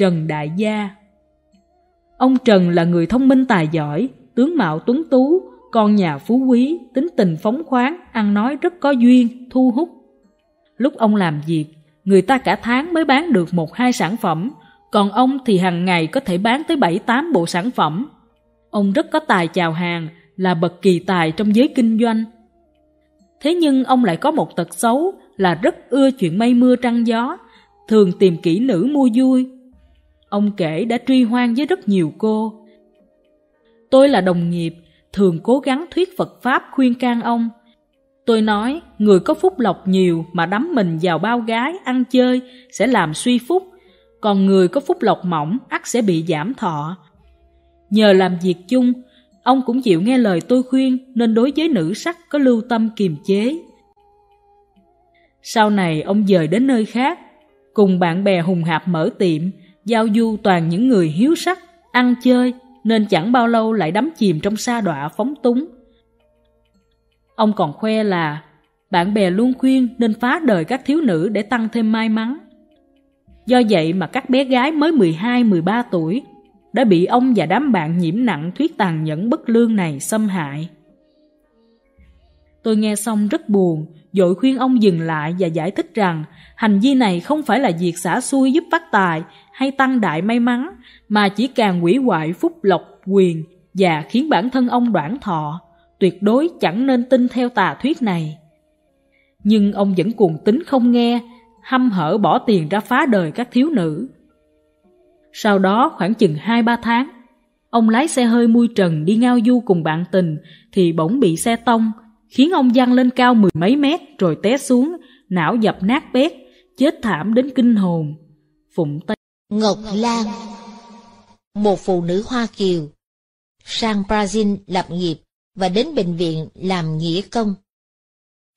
Trần Đại Gia. Ông Trần là người thông minh tài giỏi, tướng mạo tuấn tú, con nhà phú quý, tính tình phóng khoáng, ăn nói rất có duyên, thu hút. Lúc ông làm việc, người ta cả tháng mới bán được một hai sản phẩm, còn ông thì hàng ngày có thể bán tới 7-8 bộ sản phẩm. Ông rất có tài chào hàng, là bậc kỳ tài trong giới kinh doanh. Thế nhưng ông lại có một tật xấu là rất ưa chuyện mây mưa trăng gió, thường tìm kỹ nữ mua vui, Ông kể đã truy hoang với rất nhiều cô. Tôi là đồng nghiệp, thường cố gắng thuyết Phật Pháp khuyên can ông. Tôi nói, người có phúc lộc nhiều mà đắm mình vào bao gái, ăn chơi sẽ làm suy phúc, còn người có phúc lộc mỏng ắt sẽ bị giảm thọ. Nhờ làm việc chung, ông cũng chịu nghe lời tôi khuyên nên đối với nữ sắc có lưu tâm kiềm chế. Sau này ông dời đến nơi khác, cùng bạn bè hùng hạp mở tiệm, giao du toàn những người hiếu sắc, ăn chơi, nên chẳng bao lâu lại đắm chìm trong sa đọa phóng túng. Ông còn khoe là bạn bè luôn khuyên nên phá đời các thiếu nữ để tăng thêm may mắn. Do vậy mà các bé gái mới 12-13 tuổi đã bị ông và đám bạn nhiễm nặng thuyết tàn nhẫn bất lương này xâm hại. Tôi nghe xong rất buồn, dội khuyên ông dừng lại và giải thích rằng hành vi này không phải là việc xả xuôi giúp phát tài hay tăng đại may mắn mà chỉ càng quỷ hoại phúc lộc quyền và khiến bản thân ông đoạn thọ tuyệt đối chẳng nên tin theo tà thuyết này nhưng ông vẫn cuồng tính không nghe hăm hở bỏ tiền ra phá đời các thiếu nữ sau đó khoảng chừng hai ba tháng ông lái xe hơi mui trần đi ngao du cùng bạn tình thì bỗng bị xe tông khiến ông văng lên cao mười mấy mét rồi té xuống não dập nát bét chết thảm đến kinh hồn phụng tây Ngọc Lan Một phụ nữ Hoa Kiều Sang Brazil lập nghiệp và đến bệnh viện làm nghĩa công.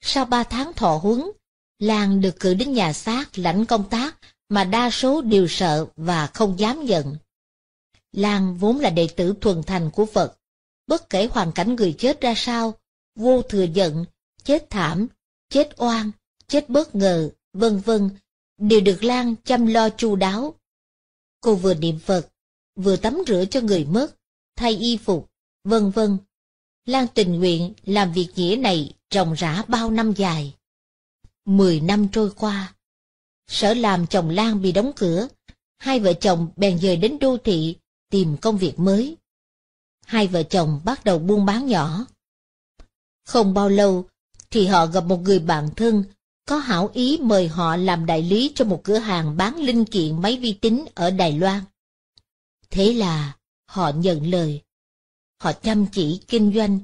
Sau ba tháng thọ huấn, Lan được cử đến nhà xác lãnh công tác mà đa số đều sợ và không dám nhận. Lan vốn là đệ tử thuần thành của Phật, bất kể hoàn cảnh người chết ra sao, vô thừa giận, chết thảm, chết oan, chết bất ngờ, vân vân, đều được Lan chăm lo chu đáo. Cô vừa niệm Phật, vừa tắm rửa cho người mất, thay y phục, vân vân. Lan tình nguyện làm việc nghĩa này ròng rã bao năm dài. Mười năm trôi qua, sở làm chồng Lan bị đóng cửa, hai vợ chồng bèn dời đến đô thị tìm công việc mới. Hai vợ chồng bắt đầu buôn bán nhỏ. Không bao lâu thì họ gặp một người bạn thân có hảo ý mời họ làm đại lý cho một cửa hàng bán linh kiện máy vi tính ở Đài Loan. Thế là họ nhận lời. Họ chăm chỉ kinh doanh,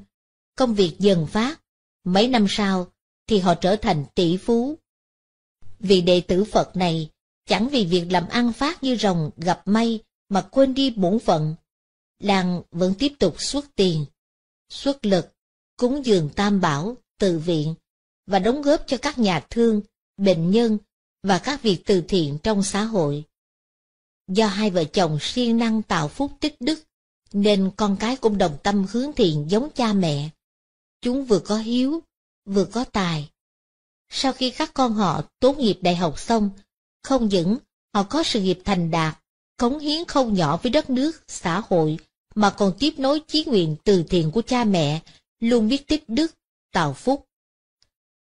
công việc dần phát, mấy năm sau thì họ trở thành tỷ phú. Vì đệ tử Phật này chẳng vì việc làm ăn phát như rồng gặp may mà quên đi bổn phận. Làng vẫn tiếp tục xuất tiền, xuất lực, cúng dường tam bảo, tự viện, và đóng góp cho các nhà thương, bệnh nhân và các việc từ thiện trong xã hội. Do hai vợ chồng siêng năng tạo phúc tích đức, nên con cái cũng đồng tâm hướng thiện giống cha mẹ. Chúng vừa có hiếu, vừa có tài. Sau khi các con họ tốt nghiệp đại học xong, không những họ có sự nghiệp thành đạt, cống hiến không nhỏ với đất nước, xã hội, mà còn tiếp nối chí nguyện từ thiện của cha mẹ, luôn biết tích đức, tạo phúc.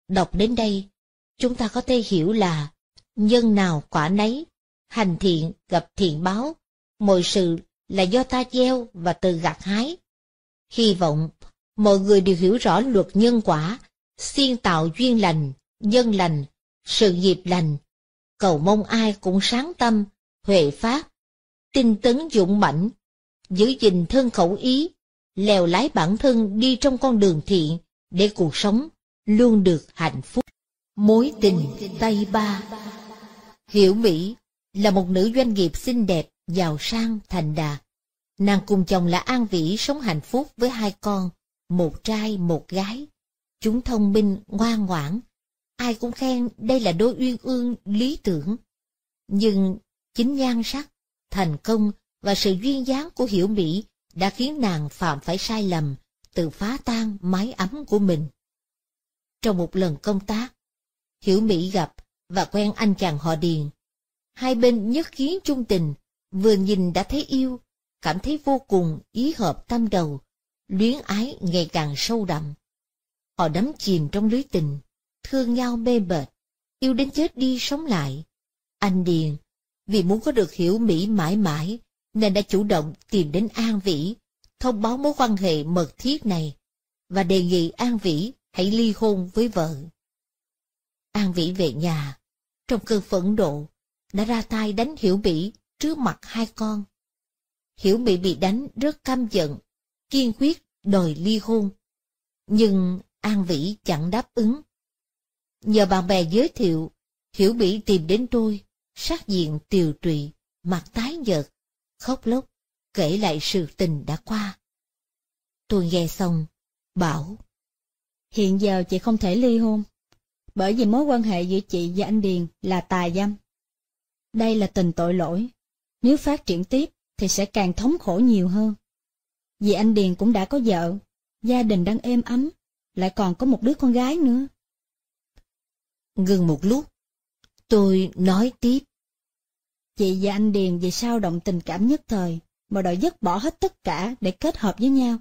Đọc đến đây, chúng ta có thể hiểu là nhân nào quả nấy, hành thiện gặp thiện báo, mọi sự là do ta gieo và từ gặt hái. Hy vọng mọi người đều hiểu rõ luật nhân quả, siêng tạo duyên lành, nhân lành, sự nghiệp lành. Cầu mong ai cũng sáng tâm, huệ pháp, tinh tấn dũng mãnh, giữ gìn thân khẩu ý, lèo lái bản thân đi trong con đường thiện để cuộc sống luôn được hạnh phúc. Mối tình Tây Ba Hiểu Mỹ là một nữ doanh nghiệp xinh đẹp, giàu sang, thành đạt. Nàng cùng chồng là An Vĩ sống hạnh phúc với hai con, một trai một gái. Chúng thông minh, ngoan ngoãn. Ai cũng khen đây là đôi uyên ương lý tưởng. Nhưng chính nhan sắc, thành công và sự duyên dáng của Hiểu Mỹ đã khiến nàng phạm phải sai lầm, tự phá tan mái ấm của mình trong một lần công tác. Hiểu Mỹ gặp và quen anh chàng họ Điền. Hai bên nhất khiến trung tình, vừa nhìn đã thấy yêu, cảm thấy vô cùng ý hợp tâm đầu, luyến ái ngày càng sâu đậm. Họ đắm chìm trong lưới tình, thương nhau mê bệt, yêu đến chết đi sống lại. Anh Điền, vì muốn có được hiểu Mỹ mãi mãi, nên đã chủ động tìm đến An Vĩ, thông báo mối quan hệ mật thiết này, và đề nghị An Vĩ hãy ly hôn với vợ. An Vĩ về nhà, trong cơn phẫn độ, đã ra tay đánh Hiểu Mỹ trước mặt hai con. Hiểu Mỹ bị đánh rất căm giận, kiên quyết đòi ly hôn. Nhưng An Vĩ chẳng đáp ứng. Nhờ bạn bè giới thiệu, Hiểu Mỹ tìm đến tôi, sát diện tiều trụy, mặt tái nhợt, khóc lóc, kể lại sự tình đã qua. Tôi nghe xong, bảo Hiện giờ chị không thể ly hôn, bởi vì mối quan hệ giữa chị và anh Điền là tà dâm. Đây là tình tội lỗi, nếu phát triển tiếp thì sẽ càng thống khổ nhiều hơn. Vì anh Điền cũng đã có vợ, gia đình đang êm ấm, lại còn có một đứa con gái nữa. Ngừng một lúc, tôi nói tiếp. Chị và anh Điền vì sao động tình cảm nhất thời, mà đòi dứt bỏ hết tất cả để kết hợp với nhau.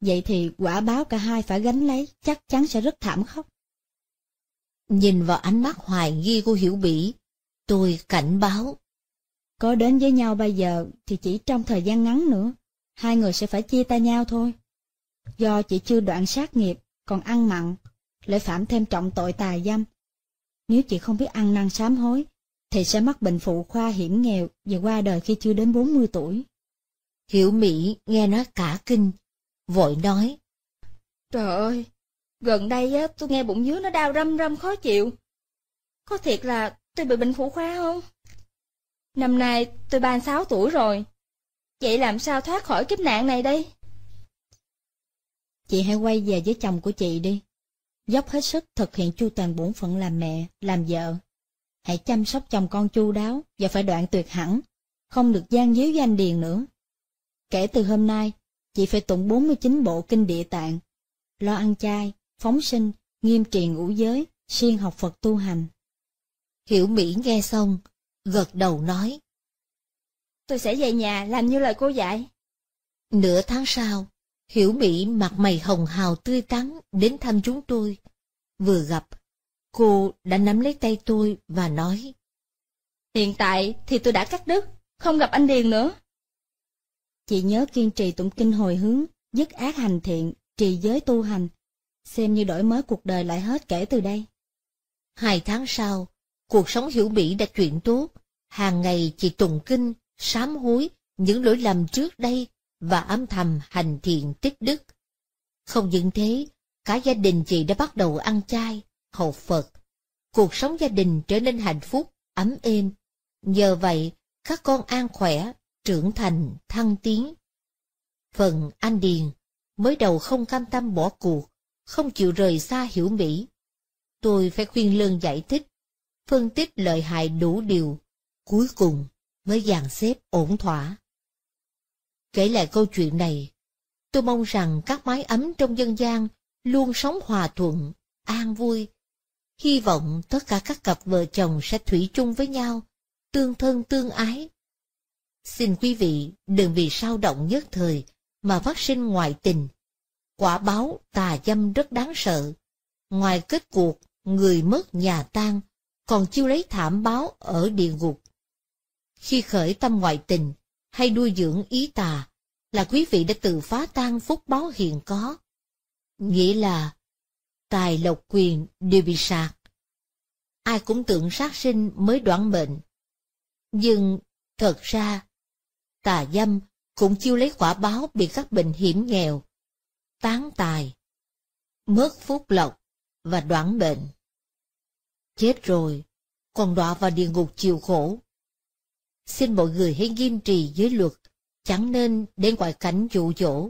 Vậy thì quả báo cả hai phải gánh lấy, chắc chắn sẽ rất thảm khốc. Nhìn vào ánh mắt hoài nghi của Hiểu Bỉ, tôi cảnh báo. Có đến với nhau bây giờ thì chỉ trong thời gian ngắn nữa, hai người sẽ phải chia tay nhau thôi. Do chị chưa đoạn sát nghiệp, còn ăn mặn, lại phạm thêm trọng tội tà dâm. Nếu chị không biết ăn năn sám hối, thì sẽ mắc bệnh phụ khoa hiểm nghèo và qua đời khi chưa đến 40 tuổi. Hiểu Mỹ nghe nói cả kinh, vội nói. Trời ơi, gần đây á, tôi nghe bụng dưới nó đau râm râm khó chịu. Có thiệt là tôi bị bệnh phụ khoa không? Năm nay tôi 36 tuổi rồi, vậy làm sao thoát khỏi kiếp nạn này đây? Chị hãy quay về với chồng của chị đi. Dốc hết sức thực hiện chu toàn bổn phận làm mẹ, làm vợ. Hãy chăm sóc chồng con chu đáo và phải đoạn tuyệt hẳn, không được gian díu danh Điền nữa. Kể từ hôm nay, chị phải tụng 49 bộ kinh địa tạng, lo ăn chay, phóng sinh, nghiêm trì ngũ giới, siêng học Phật tu hành. Hiểu Mỹ nghe xong, gật đầu nói. Tôi sẽ về nhà làm như lời cô dạy. Nửa tháng sau, Hiểu Mỹ mặt mày hồng hào tươi tắn đến thăm chúng tôi. Vừa gặp, cô đã nắm lấy tay tôi và nói. Hiện tại thì tôi đã cắt đứt, không gặp anh Điền nữa. Chị nhớ kiên trì tụng kinh hồi hướng, dứt ác hành thiện, trì giới tu hành, xem như đổi mới cuộc đời lại hết kể từ đây. Hai tháng sau, cuộc sống hiểu bỉ đã chuyển tốt, hàng ngày chị tụng kinh, sám hối những lỗi lầm trước đây và âm thầm hành thiện tích đức. Không những thế, cả gia đình chị đã bắt đầu ăn chay, hầu Phật. Cuộc sống gia đình trở nên hạnh phúc, ấm êm. Nhờ vậy, các con an khỏe, trưởng thành, thăng tiến. Phần Anh Điền, mới đầu không cam tâm bỏ cuộc, không chịu rời xa hiểu Mỹ. Tôi phải khuyên lương giải thích, phân tích lợi hại đủ điều, cuối cùng mới dàn xếp ổn thỏa. Kể lại câu chuyện này, tôi mong rằng các mái ấm trong dân gian luôn sống hòa thuận, an vui. Hy vọng tất cả các cặp vợ chồng sẽ thủy chung với nhau, tương thân tương ái, Xin quý vị đừng vì sao động nhất thời mà phát sinh ngoại tình. Quả báo tà dâm rất đáng sợ. Ngoài kết cuộc, người mất nhà tan, còn chiêu lấy thảm báo ở địa ngục. Khi khởi tâm ngoại tình, hay nuôi dưỡng ý tà, là quý vị đã tự phá tan phúc báo hiện có. Nghĩa là, tài lộc quyền đều bị sạc. Ai cũng tưởng sát sinh mới đoán bệnh, Nhưng, thật ra, tà dâm cũng chiêu lấy quả báo bị các bệnh hiểm nghèo, tán tài, mất phúc lộc và đoạn bệnh. Chết rồi, còn đọa vào địa ngục chịu khổ. Xin mọi người hãy nghiêm trì giới luật, chẳng nên đến ngoại cảnh dụ dỗ.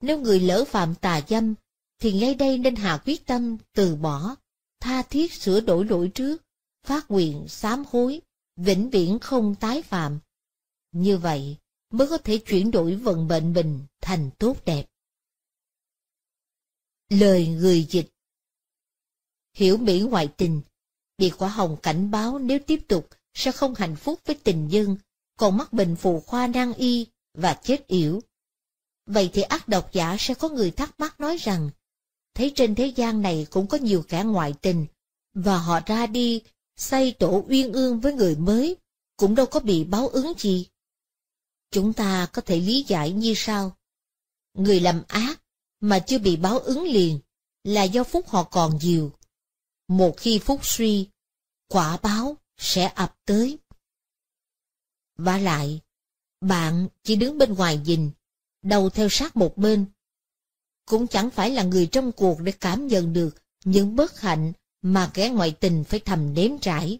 Nếu người lỡ phạm tà dâm, thì ngay đây nên hạ quyết tâm từ bỏ, tha thiết sửa đổi lỗi trước, phát nguyện sám hối, vĩnh viễn không tái phạm, như vậy mới có thể chuyển đổi vận mệnh mình thành tốt đẹp. Lời người dịch Hiểu Mỹ ngoại tình, bị Quả Hồng cảnh báo nếu tiếp tục sẽ không hạnh phúc với tình dân, còn mắc bệnh phù khoa nan y và chết yểu. Vậy thì ác độc giả sẽ có người thắc mắc nói rằng, thấy trên thế gian này cũng có nhiều kẻ ngoại tình, và họ ra đi, xây tổ uyên ương với người mới, cũng đâu có bị báo ứng gì chúng ta có thể lý giải như sau. Người làm ác mà chưa bị báo ứng liền là do phúc họ còn nhiều. Một khi phúc suy, quả báo sẽ ập tới. Và lại, bạn chỉ đứng bên ngoài nhìn, đầu theo sát một bên. Cũng chẳng phải là người trong cuộc để cảm nhận được những bất hạnh mà kẻ ngoại tình phải thầm nếm trải.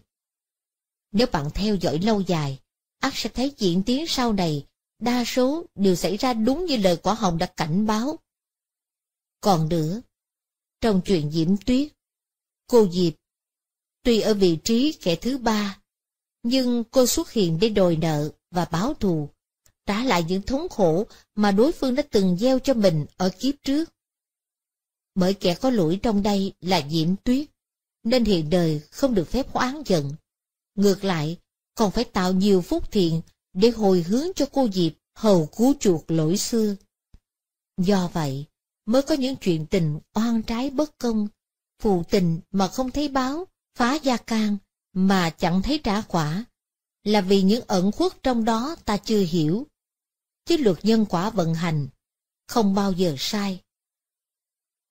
Nếu bạn theo dõi lâu dài, ác sẽ thấy diễn tiến sau này, đa số đều xảy ra đúng như lời quả hồng đã cảnh báo. Còn nữa, trong chuyện Diễm Tuyết, cô Diệp, tuy ở vị trí kẻ thứ ba, nhưng cô xuất hiện để đòi nợ và báo thù, trả lại những thống khổ mà đối phương đã từng gieo cho mình ở kiếp trước. Bởi kẻ có lỗi trong đây là Diễm Tuyết, nên hiện đời không được phép oán giận. Ngược lại, còn phải tạo nhiều phúc thiện để hồi hướng cho cô Diệp hầu cứu chuộc lỗi xưa. Do vậy, mới có những chuyện tình oan trái bất công, phụ tình mà không thấy báo, phá gia can mà chẳng thấy trả quả, là vì những ẩn khuất trong đó ta chưa hiểu. Chứ luật nhân quả vận hành, không bao giờ sai.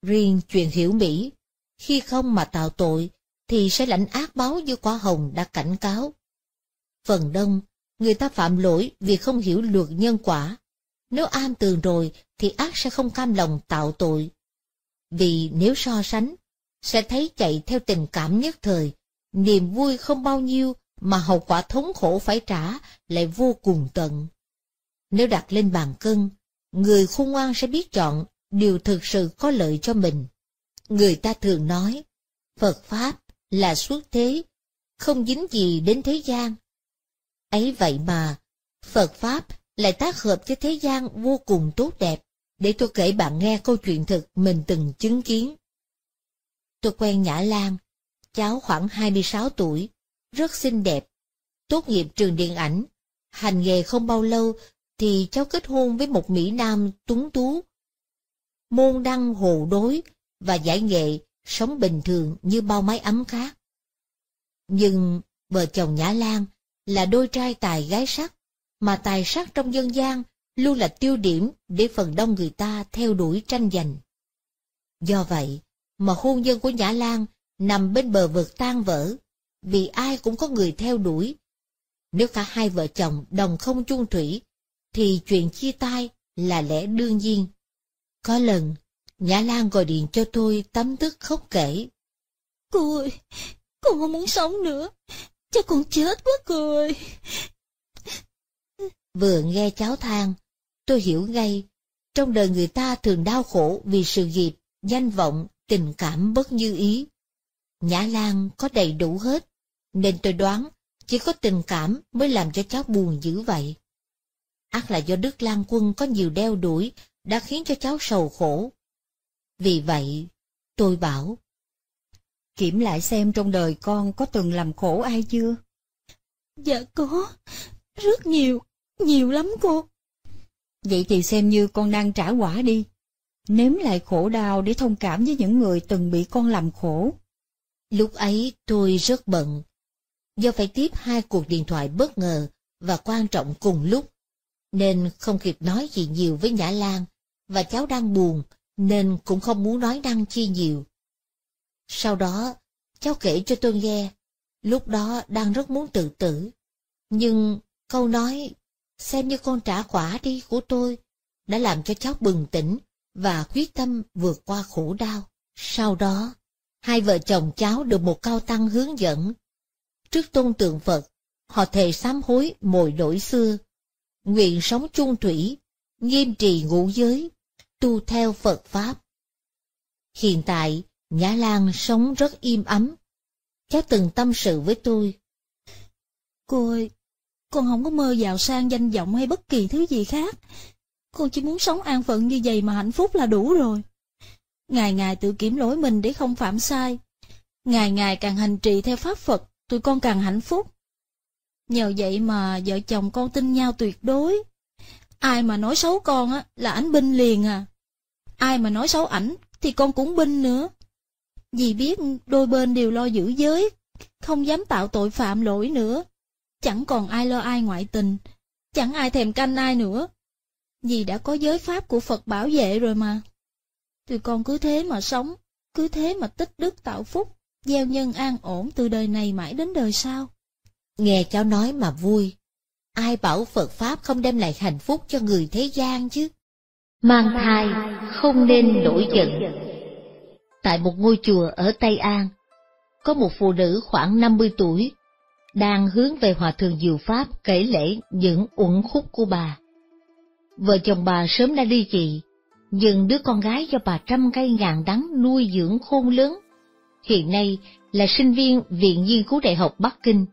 Riêng chuyện hiểu Mỹ, khi không mà tạo tội, thì sẽ lãnh ác báo như quả hồng đã cảnh cáo phần đông, người ta phạm lỗi vì không hiểu luật nhân quả. Nếu am tường rồi thì ác sẽ không cam lòng tạo tội. Vì nếu so sánh, sẽ thấy chạy theo tình cảm nhất thời, niềm vui không bao nhiêu mà hậu quả thống khổ phải trả lại vô cùng tận. Nếu đặt lên bàn cân, người khôn ngoan sẽ biết chọn điều thực sự có lợi cho mình. Người ta thường nói, Phật Pháp là suốt thế, không dính gì đến thế gian, Ấy vậy mà, Phật Pháp lại tác hợp với thế gian vô cùng tốt đẹp, để tôi kể bạn nghe câu chuyện thực mình từng chứng kiến. Tôi quen Nhã Lan, cháu khoảng 26 tuổi, rất xinh đẹp, tốt nghiệp trường điện ảnh, hành nghề không bao lâu thì cháu kết hôn với một Mỹ Nam tuấn tú. Môn đăng hồ đối và giải nghệ sống bình thường như bao mái ấm khác. Nhưng vợ chồng Nhã Lan là đôi trai tài gái sắc, mà tài sắc trong dân gian luôn là tiêu điểm để phần đông người ta theo đuổi tranh giành. Do vậy, mà hôn nhân của Nhã Lan nằm bên bờ vực tan vỡ, vì ai cũng có người theo đuổi. Nếu cả hai vợ chồng đồng không chung thủy, thì chuyện chia tay là lẽ đương nhiên. Có lần, Nhã Lan gọi điện cho tôi tấm tức khóc kể. Cô ơi, cô không muốn sống nữa, cho con chết quá cười. Vừa nghe cháu than, tôi hiểu ngay. Trong đời người ta thường đau khổ vì sự nghiệp, danh vọng, tình cảm bất như ý. Nhã Lan có đầy đủ hết, nên tôi đoán chỉ có tình cảm mới làm cho cháu buồn dữ vậy. ắt là do Đức Lan Quân có nhiều đeo đuổi đã khiến cho cháu sầu khổ. Vì vậy, tôi bảo, kiểm lại xem trong đời con có từng làm khổ ai chưa? Dạ có, rất nhiều, nhiều lắm cô. Vậy thì xem như con đang trả quả đi, nếm lại khổ đau để thông cảm với những người từng bị con làm khổ. Lúc ấy tôi rất bận, do phải tiếp hai cuộc điện thoại bất ngờ và quan trọng cùng lúc, nên không kịp nói gì nhiều với Nhã Lan, và cháu đang buồn nên cũng không muốn nói năng chi nhiều. Sau đó, cháu kể cho tôi nghe, lúc đó đang rất muốn tự tử. Nhưng câu nói, xem như con trả quả đi của tôi, đã làm cho cháu bừng tỉnh và quyết tâm vượt qua khổ đau. Sau đó, hai vợ chồng cháu được một cao tăng hướng dẫn. Trước tôn tượng Phật, họ thề sám hối mồi đổi xưa, nguyện sống chung thủy, nghiêm trì ngũ giới, tu theo Phật Pháp. Hiện tại, Nhã Lan sống rất im ấm. Cháu từng tâm sự với tôi. Cô ơi, con không có mơ giàu sang danh vọng hay bất kỳ thứ gì khác. Con chỉ muốn sống an phận như vậy mà hạnh phúc là đủ rồi. Ngày ngày tự kiểm lỗi mình để không phạm sai. Ngày ngày càng hành trì theo pháp Phật, tụi con càng hạnh phúc. Nhờ vậy mà vợ chồng con tin nhau tuyệt đối. Ai mà nói xấu con á là ảnh binh liền à. Ai mà nói xấu ảnh thì con cũng binh nữa. Vì biết đôi bên đều lo giữ giới, không dám tạo tội phạm lỗi nữa. Chẳng còn ai lo ai ngoại tình, chẳng ai thèm canh ai nữa. Vì đã có giới pháp của Phật bảo vệ rồi mà. Tụi con cứ thế mà sống, cứ thế mà tích đức tạo phúc, gieo nhân an ổn từ đời này mãi đến đời sau. Nghe cháu nói mà vui. Ai bảo Phật Pháp không đem lại hạnh phúc cho người thế gian chứ? Mang thai không nên nổi giận tại một ngôi chùa ở Tây An, có một phụ nữ khoảng 50 tuổi đang hướng về Hòa Thượng Diệu Pháp kể lễ những uẩn khúc của bà. Vợ chồng bà sớm đã ly dị, nhưng đứa con gái do bà trăm cây ngàn đắng nuôi dưỡng khôn lớn, hiện nay là sinh viên Viện Nghiên cứu Đại học Bắc Kinh.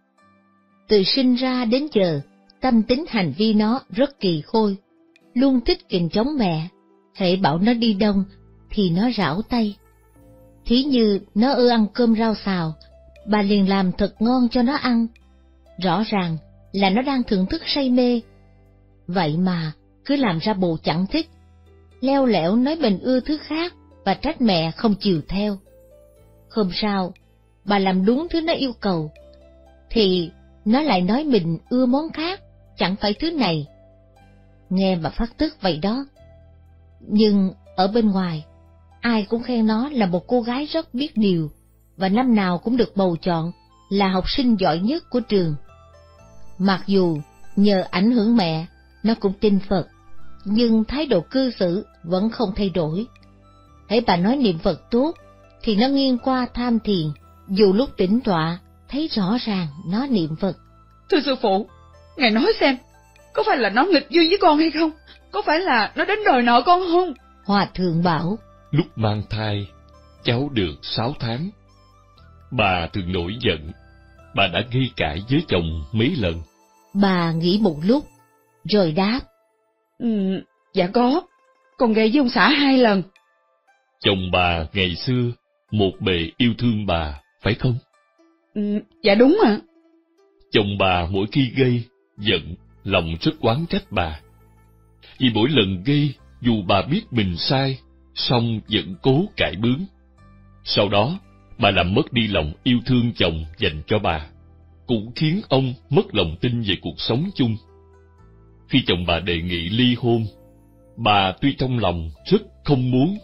Từ sinh ra đến giờ, tâm tính hành vi nó rất kỳ khôi, luôn thích kình chống mẹ, hãy bảo nó đi đông thì nó rảo tay. Thí như nó ưa ăn cơm rau xào, bà liền làm thật ngon cho nó ăn. Rõ ràng là nó đang thưởng thức say mê. Vậy mà, cứ làm ra bộ chẳng thích. Leo lẻo nói mình ưa thứ khác và trách mẹ không chiều theo. Hôm sau, bà làm đúng thứ nó yêu cầu, thì nó lại nói mình ưa món khác, chẳng phải thứ này. Nghe mà phát tức vậy đó. Nhưng ở bên ngoài, ai cũng khen nó là một cô gái rất biết điều, và năm nào cũng được bầu chọn là học sinh giỏi nhất của trường. Mặc dù nhờ ảnh hưởng mẹ, nó cũng tin Phật, nhưng thái độ cư xử vẫn không thay đổi. Thấy bà nói niệm Phật tốt, thì nó nghiêng qua tham thiền, dù lúc tỉnh tọa, thấy rõ ràng nó niệm Phật. Thưa sư phụ, ngài nói xem, có phải là nó nghịch duyên với con hay không? Có phải là nó đến đời nợ con không? Hòa thượng bảo, Lúc mang thai, cháu được sáu tháng. Bà thường nổi giận, bà đã gây cãi với chồng mấy lần. Bà nghĩ một lúc, rồi đáp. Ừ, dạ có, con gây với ông xã hai lần. Chồng bà ngày xưa, một bề yêu thương bà, phải không? Ừ, dạ đúng ạ. Chồng bà mỗi khi gây, giận, lòng rất quán trách bà. Vì mỗi lần gây, dù bà biết mình sai, song vẫn cố cãi bướng. Sau đó, bà làm mất đi lòng yêu thương chồng dành cho bà, cũng khiến ông mất lòng tin về cuộc sống chung. Khi chồng bà đề nghị ly hôn, bà tuy trong lòng rất không muốn,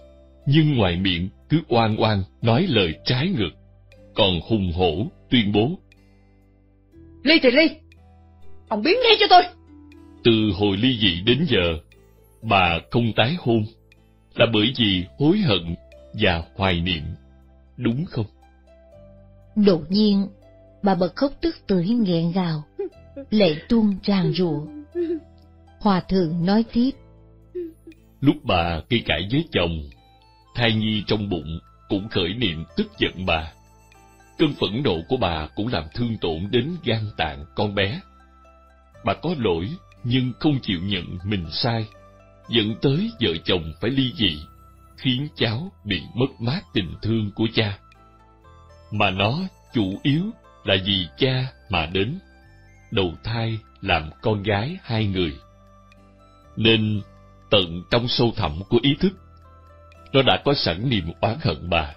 nhưng ngoài miệng cứ oan oan nói lời trái ngược, còn hùng hổ tuyên bố. Ly thì ly, ông biến ngay cho tôi. Từ hồi ly dị đến giờ, bà không tái hôn là bởi vì hối hận và hoài niệm, đúng không? Đột nhiên, bà bật khóc tức tưởi nghẹn ngào, lệ tuôn tràn rụa. Hòa thượng nói tiếp. Lúc bà gây cãi với chồng, thai nhi trong bụng cũng khởi niệm tức giận bà. Cơn phẫn nộ của bà cũng làm thương tổn đến gan tạng con bé. Bà có lỗi nhưng không chịu nhận mình sai dẫn tới vợ chồng phải ly dị, khiến cháu bị mất mát tình thương của cha. Mà nó chủ yếu là vì cha mà đến, đầu thai làm con gái hai người. Nên tận trong sâu thẳm của ý thức, nó đã có sẵn niềm oán hận bà.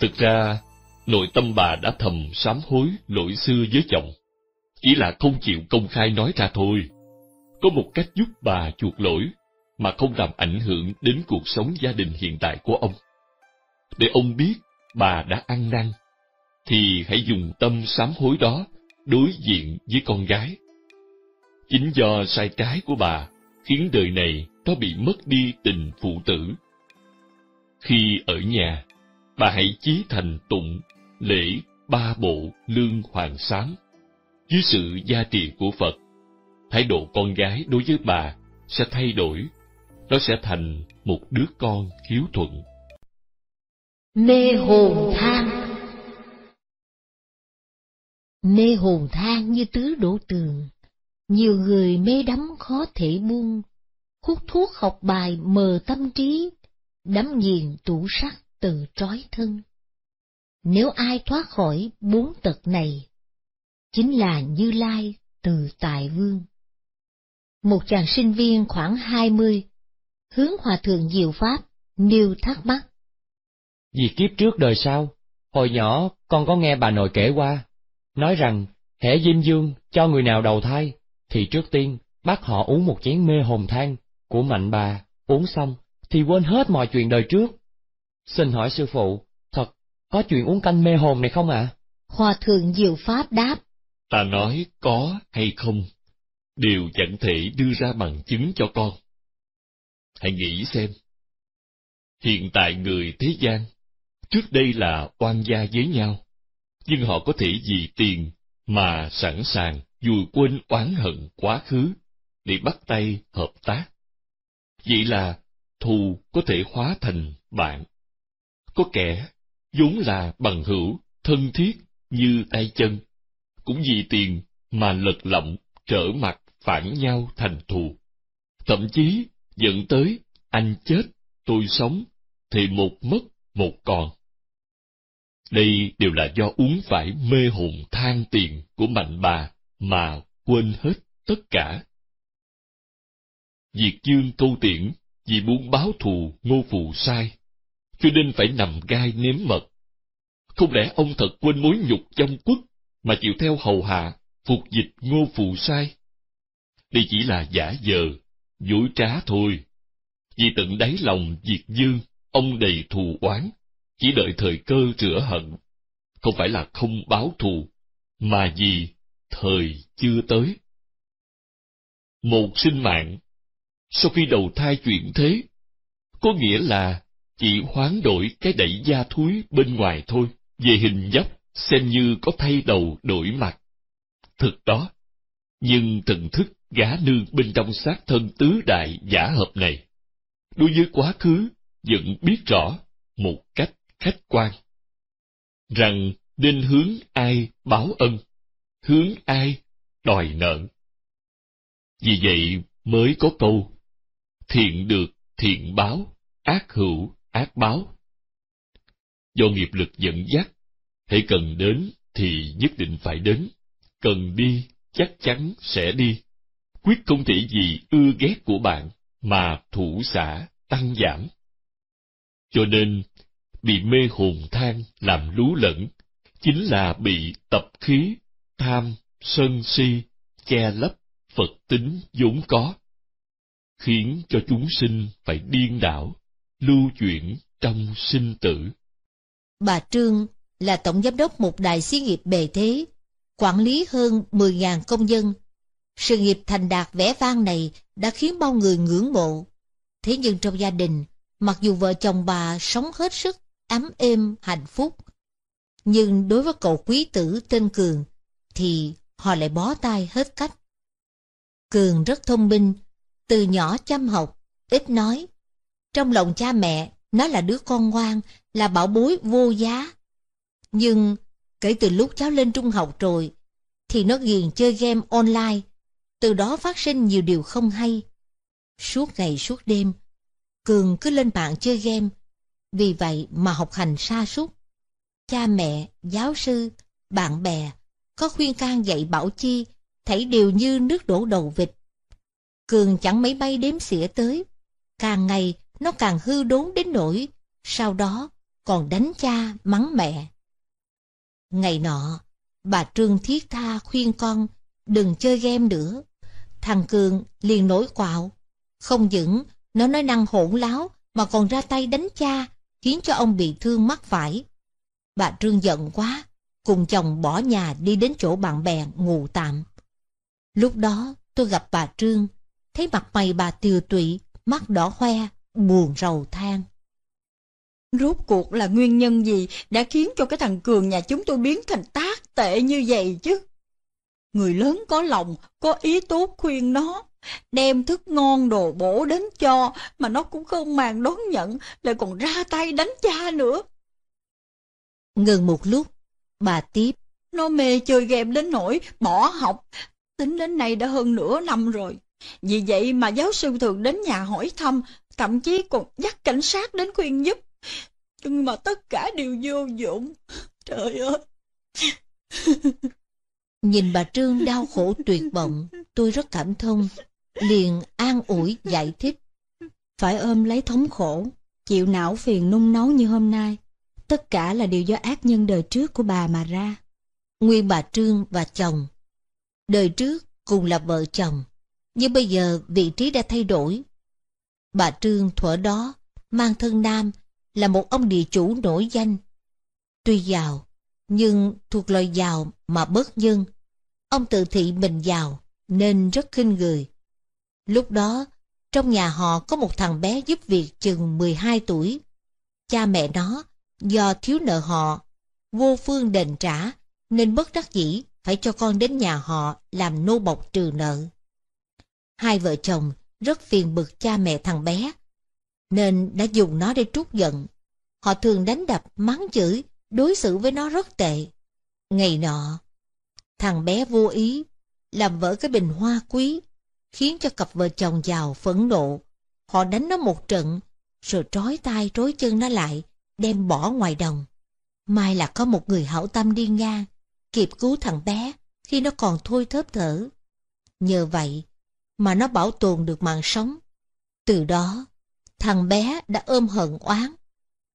Thực ra, nội tâm bà đã thầm sám hối lỗi xưa với chồng, chỉ là không chịu công khai nói ra thôi có một cách giúp bà chuộc lỗi mà không làm ảnh hưởng đến cuộc sống gia đình hiện tại của ông. Để ông biết bà đã ăn năn, thì hãy dùng tâm sám hối đó đối diện với con gái. Chính do sai trái của bà khiến đời này nó bị mất đi tình phụ tử. Khi ở nhà, bà hãy chí thành tụng lễ ba bộ lương hoàng sáng dưới sự gia trì của Phật thái độ con gái đối với bà sẽ thay đổi nó sẽ thành một đứa con hiếu thuận mê hồn than mê hồn than như tứ đổ tường nhiều người mê đắm khó thể buông hút thuốc học bài mờ tâm trí đắm nghiền tủ sắc tự trói thân nếu ai thoát khỏi bốn tật này chính là như lai từ tại vương một chàng sinh viên khoảng hai mươi, hướng hòa thượng Diệu Pháp, nêu thắc mắc. Vì kiếp trước đời sau, hồi nhỏ con có nghe bà nội kể qua, nói rằng hễ diêm dương cho người nào đầu thai, thì trước tiên bắt họ uống một chén mê hồn than của mạnh bà, uống xong thì quên hết mọi chuyện đời trước. Xin hỏi sư phụ, thật có chuyện uống canh mê hồn này không ạ? À? Hòa thượng Diệu Pháp đáp. Ta nói có hay không đều chẳng thể đưa ra bằng chứng cho con. Hãy nghĩ xem. Hiện tại người thế gian, trước đây là oan gia với nhau, nhưng họ có thể vì tiền mà sẵn sàng vùi quên oán hận quá khứ để bắt tay hợp tác. Vậy là thù có thể hóa thành bạn. Có kẻ vốn là bằng hữu, thân thiết như tay chân, cũng vì tiền mà lật lọng trở mặt phản nhau thành thù. Thậm chí dẫn tới anh chết, tôi sống, thì một mất, một còn. Đây đều là do uống phải mê hồn than tiền của mạnh bà mà quên hết tất cả. Diệt dương câu tiễn vì muốn báo thù ngô phù sai, cho nên phải nằm gai nếm mật. Không lẽ ông thật quên mối nhục trong quốc mà chịu theo hầu hạ, phục dịch ngô phù sai? đi chỉ là giả dờ, dối trá thôi. Vì tận đáy lòng diệt dương, ông đầy thù oán, chỉ đợi thời cơ rửa hận. Không phải là không báo thù, mà vì thời chưa tới. Một sinh mạng, sau khi đầu thai chuyển thế, có nghĩa là chỉ hoán đổi cái đẩy da thúi bên ngoài thôi, về hình dấp xem như có thay đầu đổi mặt. Thực đó, nhưng thần thức gã nương bên trong xác thân tứ đại giả hợp này đối với quá khứ vẫn biết rõ một cách khách quan rằng nên hướng ai báo ân hướng ai đòi nợ vì vậy mới có câu thiện được thiện báo ác hữu ác báo do nghiệp lực dẫn dắt hãy cần đến thì nhất định phải đến cần đi chắc chắn sẽ đi quyết không thể vì ưa ghét của bạn mà thủ xả tăng giảm. Cho nên, bị mê hồn than làm lú lẫn, chính là bị tập khí, tham, sân si, che lấp Phật tính vốn có, khiến cho chúng sinh phải điên đảo, lưu chuyển trong sinh tử. Bà Trương là tổng giám đốc một đài xí nghiệp bề thế, quản lý hơn 10.000 công dân sự nghiệp thành đạt vẻ vang này đã khiến bao người ngưỡng mộ. Thế nhưng trong gia đình, mặc dù vợ chồng bà sống hết sức, ấm êm, hạnh phúc, nhưng đối với cậu quý tử tên Cường thì họ lại bó tay hết cách. Cường rất thông minh, từ nhỏ chăm học, ít nói. Trong lòng cha mẹ, nó là đứa con ngoan, là bảo bối vô giá. Nhưng kể từ lúc cháu lên trung học rồi, thì nó ghiền chơi game online, từ đó phát sinh nhiều điều không hay. Suốt ngày suốt đêm, Cường cứ lên mạng chơi game. Vì vậy mà học hành xa suốt Cha mẹ, giáo sư, bạn bè có khuyên can dạy bảo chi, thấy đều như nước đổ đầu vịt. Cường chẳng mấy bay đếm xỉa tới. Càng ngày nó càng hư đốn đến nỗi, sau đó còn đánh cha mắng mẹ. Ngày nọ, bà Trương thiết tha khuyên con đừng chơi game nữa. Thằng Cường liền nổi quạo. Không những nó nói năng hỗn láo mà còn ra tay đánh cha khiến cho ông bị thương mắt phải. Bà Trương giận quá, cùng chồng bỏ nhà đi đến chỗ bạn bè ngủ tạm. Lúc đó tôi gặp bà Trương, thấy mặt mày bà tiều tụy, mắt đỏ hoe, buồn rầu than. Rốt cuộc là nguyên nhân gì đã khiến cho cái thằng Cường nhà chúng tôi biến thành tác tệ như vậy chứ? người lớn có lòng, có ý tốt khuyên nó. Đem thức ngon đồ bổ đến cho mà nó cũng không màng đón nhận, lại còn ra tay đánh cha nữa. Ngừng một lúc, bà tiếp. Nó mê chơi game đến nỗi bỏ học, tính đến nay đã hơn nửa năm rồi. Vì vậy mà giáo sư thường đến nhà hỏi thăm, thậm chí còn dắt cảnh sát đến khuyên giúp. Nhưng mà tất cả đều vô dụng. Trời ơi! Nhìn bà Trương đau khổ tuyệt vọng, tôi rất cảm thông, liền an ủi giải thích. Phải ôm lấy thống khổ, chịu não phiền nung nấu như hôm nay, tất cả là điều do ác nhân đời trước của bà mà ra. Nguyên bà Trương và chồng Đời trước cùng là vợ chồng, nhưng bây giờ vị trí đã thay đổi. Bà Trương thuở đó, mang thân nam, là một ông địa chủ nổi danh. Tuy giàu, nhưng thuộc loài giàu mà bất nhân, Ông tự thị mình giàu, nên rất khinh người. Lúc đó, trong nhà họ có một thằng bé giúp việc chừng 12 tuổi. Cha mẹ nó, do thiếu nợ họ, vô phương đền trả, nên bất đắc dĩ phải cho con đến nhà họ làm nô bộc trừ nợ. Hai vợ chồng rất phiền bực cha mẹ thằng bé, nên đã dùng nó để trút giận. Họ thường đánh đập, mắng chửi, đối xử với nó rất tệ. Ngày nọ, Thằng bé vô ý, làm vỡ cái bình hoa quý, khiến cho cặp vợ chồng giàu phẫn nộ. Họ đánh nó một trận, rồi trói tay trói chân nó lại, đem bỏ ngoài đồng. May là có một người hảo tâm đi ngang, kịp cứu thằng bé khi nó còn thôi thớp thở. Nhờ vậy mà nó bảo tồn được mạng sống. Từ đó, thằng bé đã ôm hận oán.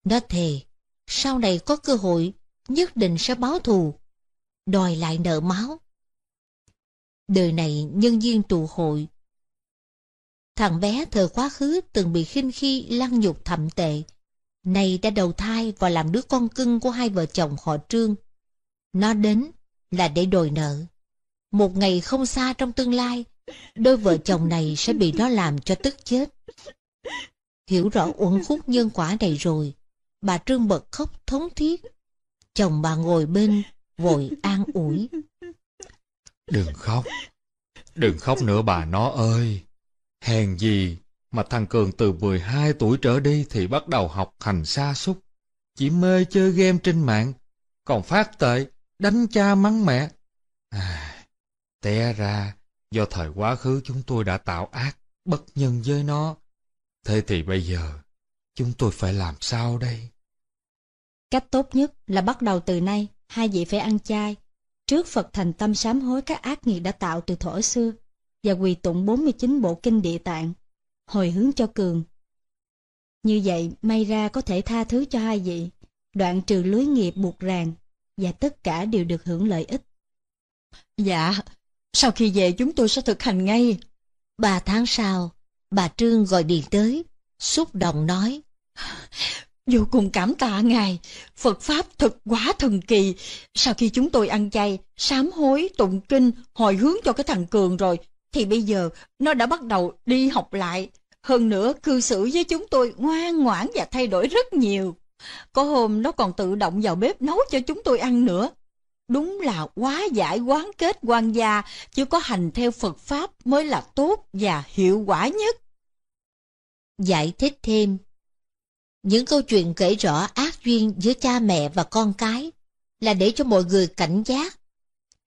Nó thề, sau này có cơ hội, nhất định sẽ báo thù, đòi lại nợ máu. Đời này nhân viên tụ hội. Thằng bé thời quá khứ từng bị khinh khi lăng nhục thậm tệ, nay đã đầu thai và làm đứa con cưng của hai vợ chồng họ Trương. Nó đến là để đòi nợ. Một ngày không xa trong tương lai, đôi vợ chồng này sẽ bị nó làm cho tức chết. Hiểu rõ uẩn khúc nhân quả này rồi, bà Trương bật khóc thống thiết. Chồng bà ngồi bên, vội an ủi. Đừng khóc, đừng khóc nữa bà nó ơi. Hèn gì mà thằng Cường từ 12 tuổi trở đi thì bắt đầu học hành xa xúc, chỉ mê chơi game trên mạng, còn phát tệ, đánh cha mắng mẹ. À, té ra, do thời quá khứ chúng tôi đã tạo ác, bất nhân với nó. Thế thì bây giờ, chúng tôi phải làm sao đây? Cách tốt nhất là bắt đầu từ nay, hai vị phải ăn chay, trước Phật thành tâm sám hối các ác nghiệp đã tạo từ thuở xưa, và quỳ tụng 49 bộ kinh địa tạng, hồi hướng cho cường. Như vậy, may ra có thể tha thứ cho hai vị, đoạn trừ lưới nghiệp buộc ràng, và tất cả đều được hưởng lợi ích. Dạ, sau khi về chúng tôi sẽ thực hành ngay. Ba tháng sau, bà Trương gọi điện tới, xúc động nói. Vô cùng cảm tạ Ngài, Phật Pháp thật quá thần kỳ. Sau khi chúng tôi ăn chay, sám hối, tụng kinh, hồi hướng cho cái thằng Cường rồi, thì bây giờ nó đã bắt đầu đi học lại. Hơn nữa, cư xử với chúng tôi ngoan ngoãn và thay đổi rất nhiều. Có hôm nó còn tự động vào bếp nấu cho chúng tôi ăn nữa. Đúng là quá giải quán kết quan gia, chứ có hành theo Phật Pháp mới là tốt và hiệu quả nhất. Giải thích thêm những câu chuyện kể rõ ác duyên giữa cha mẹ và con cái là để cho mọi người cảnh giác.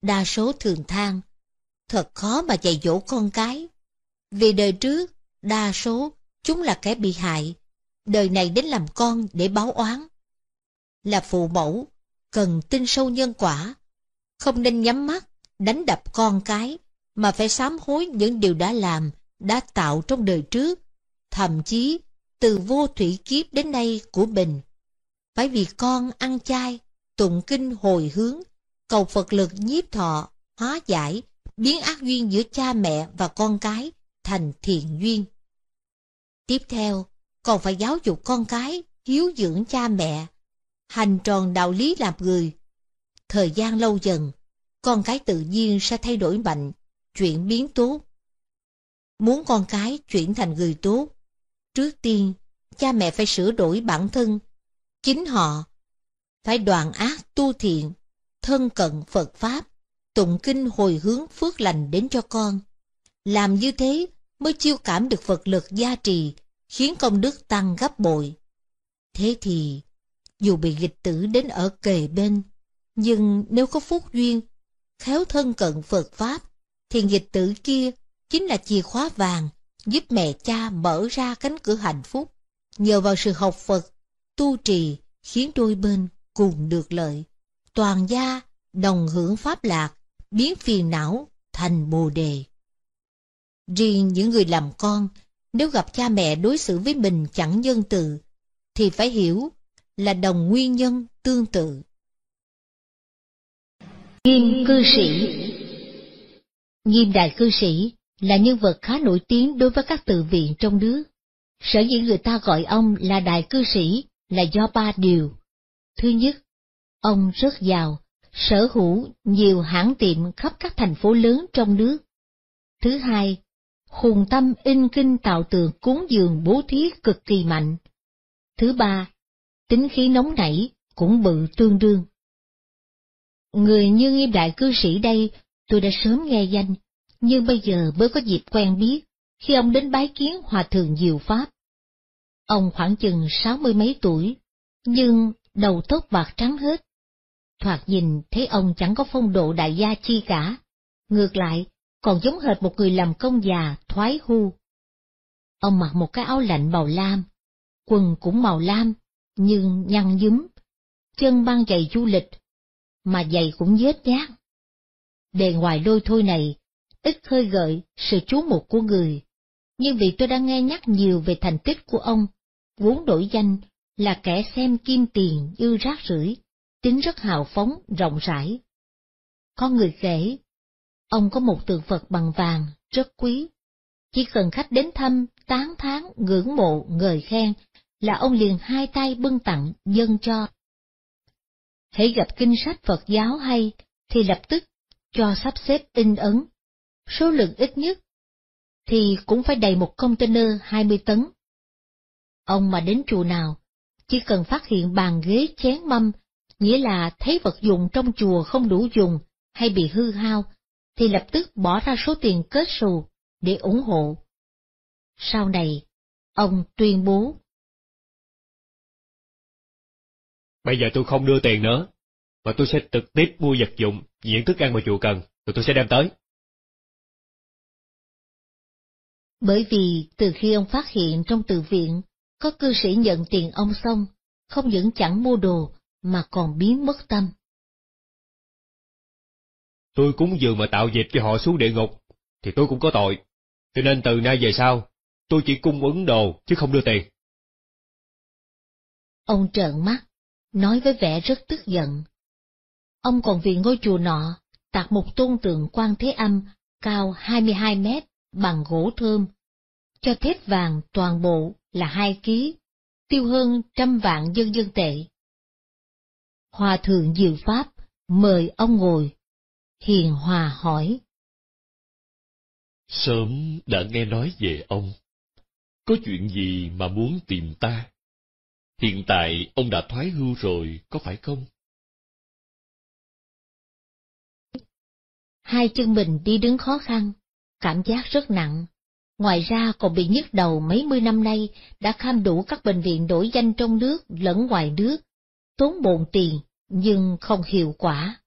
Đa số thường than, thật khó mà dạy dỗ con cái. Vì đời trước, đa số chúng là kẻ bị hại, đời này đến làm con để báo oán. Là phụ mẫu, cần tin sâu nhân quả, không nên nhắm mắt, đánh đập con cái, mà phải sám hối những điều đã làm, đã tạo trong đời trước, thậm chí từ vô thủy kiếp đến nay của Bình. Phải vì con ăn chay, tụng kinh hồi hướng, cầu Phật lực nhiếp thọ, hóa giải, biến ác duyên giữa cha mẹ và con cái thành thiện duyên. Tiếp theo, còn phải giáo dục con cái, hiếu dưỡng cha mẹ, hành tròn đạo lý làm người. Thời gian lâu dần, con cái tự nhiên sẽ thay đổi mạnh, chuyển biến tốt. Muốn con cái chuyển thành người tốt, Trước tiên, cha mẹ phải sửa đổi bản thân, chính họ phải đoàn ác tu thiện, thân cận Phật Pháp, tụng kinh hồi hướng phước lành đến cho con. Làm như thế mới chiêu cảm được Phật lực gia trì, khiến công đức tăng gấp bội. Thế thì, dù bị nghịch tử đến ở kề bên, nhưng nếu có phúc duyên, khéo thân cận Phật Pháp, thì nghịch tử kia chính là chìa khóa vàng giúp mẹ cha mở ra cánh cửa hạnh phúc. Nhờ vào sự học Phật, tu trì khiến đôi bên cùng được lợi. Toàn gia đồng hưởng pháp lạc, biến phiền não thành bồ đề. Riêng những người làm con, nếu gặp cha mẹ đối xử với mình chẳng nhân từ, thì phải hiểu là đồng nguyên nhân tương tự. Nghiêm cư sĩ Nghiêm đại cư sĩ là nhân vật khá nổi tiếng đối với các tự viện trong nước. Sở dĩ người ta gọi ông là đại cư sĩ là do ba điều. Thứ nhất, ông rất giàu, sở hữu nhiều hãng tiệm khắp các thành phố lớn trong nước. Thứ hai, hùng tâm in kinh tạo tượng cuốn dường bố thí cực kỳ mạnh. Thứ ba, tính khí nóng nảy cũng bự tương đương. Người như nghiêm đại cư sĩ đây tôi đã sớm nghe danh, nhưng bây giờ mới có dịp quen biết, khi ông đến bái kiến Hòa Thượng Diệu Pháp. Ông khoảng chừng sáu mươi mấy tuổi, nhưng đầu tóc bạc trắng hết. Thoạt nhìn thấy ông chẳng có phong độ đại gia chi cả, ngược lại còn giống hệt một người làm công già thoái hưu. Ông mặc một cái áo lạnh màu lam, quần cũng màu lam, nhưng nhăn nhúm, chân băng giày du lịch, mà giày cũng vết nhát. Đề ngoài đôi thôi này ít khơi gợi sự chú mục của người. Nhưng vì tôi đã nghe nhắc nhiều về thành tích của ông, vốn đổi danh là kẻ xem kim tiền như rác rưởi, tính rất hào phóng, rộng rãi. Có người kể, ông có một tượng Phật bằng vàng, rất quý. Chỉ cần khách đến thăm, tán thán, ngưỡng mộ, ngợi khen, là ông liền hai tay bưng tặng, dân cho. Hãy gặp kinh sách Phật giáo hay, thì lập tức cho sắp xếp in ấn, số lượng ít nhất, thì cũng phải đầy một container 20 tấn. Ông mà đến chùa nào, chỉ cần phát hiện bàn ghế chén mâm, nghĩa là thấy vật dụng trong chùa không đủ dùng hay bị hư hao, thì lập tức bỏ ra số tiền kết sù để ủng hộ. Sau này, ông tuyên bố. Bây giờ tôi không đưa tiền nữa, mà tôi sẽ trực tiếp mua vật dụng, diện thức ăn mà chùa cần, rồi tôi sẽ đem tới. Bởi vì từ khi ông phát hiện trong từ viện, có cư sĩ nhận tiền ông xong, không những chẳng mua đồ, mà còn biến mất tâm. Tôi cúng dường mà tạo dịp cho họ xuống địa ngục, thì tôi cũng có tội, cho nên từ nay về sau, tôi chỉ cung ứng đồ chứ không đưa tiền. Ông trợn mắt, nói với vẻ rất tức giận. Ông còn vì ngôi chùa nọ, tạc một tôn tượng quan thế âm cao 22 mét, bằng gỗ thơm, cho thép vàng toàn bộ là hai ký, tiêu hơn trăm vạn dân dân tệ. Hòa thượng Diệu Pháp mời ông ngồi, hiền hòa hỏi. Sớm đã nghe nói về ông, có chuyện gì mà muốn tìm ta? Hiện tại ông đã thoái hưu rồi, có phải không? Hai chân mình đi đứng khó khăn, cảm giác rất nặng. Ngoài ra còn bị nhức đầu mấy mươi năm nay đã kham đủ các bệnh viện đổi danh trong nước lẫn ngoài nước, tốn bộn tiền nhưng không hiệu quả.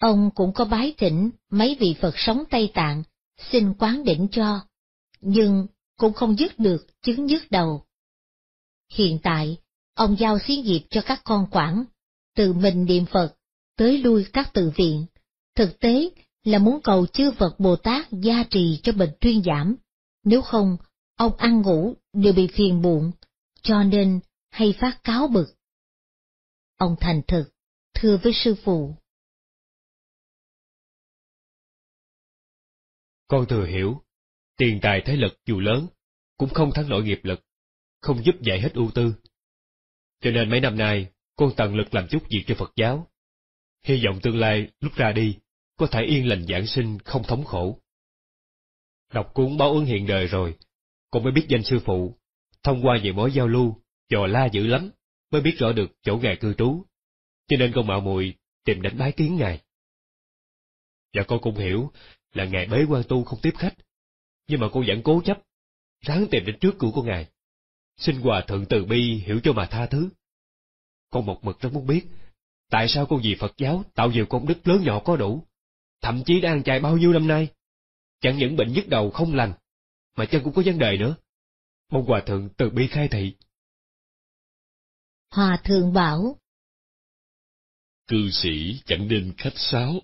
Ông cũng có bái thỉnh mấy vị Phật sống Tây Tạng, xin quán đỉnh cho, nhưng cũng không dứt được chứng nhức đầu. Hiện tại, ông giao xí nghiệp cho các con quản, từ mình niệm Phật, tới lui các tự viện. Thực tế là muốn cầu chư Phật Bồ Tát gia trì cho bệnh thuyên giảm, nếu không, ông ăn ngủ đều bị phiền muộn, cho nên hay phát cáo bực. Ông thành thực, thưa với sư phụ. Con thừa hiểu, tiền tài thế lực dù lớn, cũng không thắng nổi nghiệp lực, không giúp giải hết ưu tư. Cho nên mấy năm nay, con tận lực làm chút việc cho Phật giáo. Hy vọng tương lai lúc ra đi có thể yên lành giảng sinh không thống khổ. Đọc cuốn báo ứng hiện đời rồi, con mới biết danh sư phụ, thông qua nhiều mối giao lưu, dò la dữ lắm, mới biết rõ được chỗ ngài cư trú, cho nên con mạo muội tìm đến bái kiến ngài. Và con cũng hiểu là ngài bế quan tu không tiếp khách, nhưng mà con vẫn cố chấp, ráng tìm đến trước cửa của ngài. Xin hòa thượng từ bi hiểu cho mà tha thứ. Con một mực rất muốn biết, tại sao con vì Phật giáo tạo nhiều công đức lớn nhỏ có đủ, thậm chí đã ăn chay bao nhiêu năm nay. Chẳng những bệnh nhức đầu không lành, mà chân cũng có vấn đề nữa. Mong Hòa Thượng từ bi khai thị. Hòa Thượng bảo Cư sĩ chẳng nên khách sáo.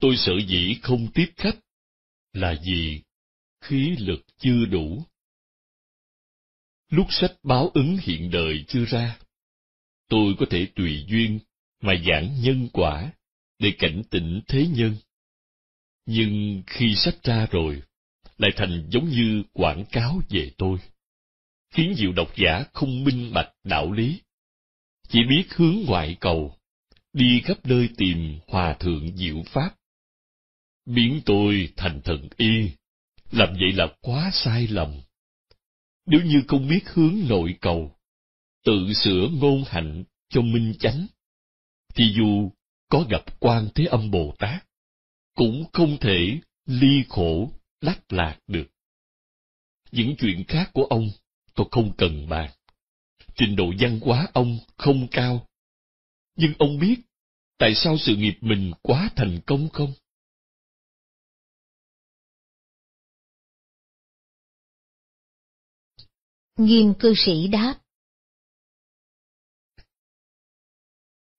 Tôi sợ dĩ không tiếp khách, là vì khí lực chưa đủ. Lúc sách báo ứng hiện đời chưa ra, tôi có thể tùy duyên mà giảng nhân quả để cảnh tỉnh thế nhân. Nhưng khi sách ra rồi, lại thành giống như quảng cáo về tôi, khiến nhiều độc giả không minh bạch đạo lý, chỉ biết hướng ngoại cầu, đi khắp nơi tìm hòa thượng diệu pháp. Biến tôi thành thần y, làm vậy là quá sai lầm. Nếu như không biết hướng nội cầu, tự sửa ngôn hạnh cho minh chánh, thì dù có gặp quan thế âm bồ tát cũng không thể ly khổ đắc lạc được những chuyện khác của ông tôi không cần bàn trình độ văn hóa ông không cao nhưng ông biết tại sao sự nghiệp mình quá thành công không Nghiêm cư sĩ đáp.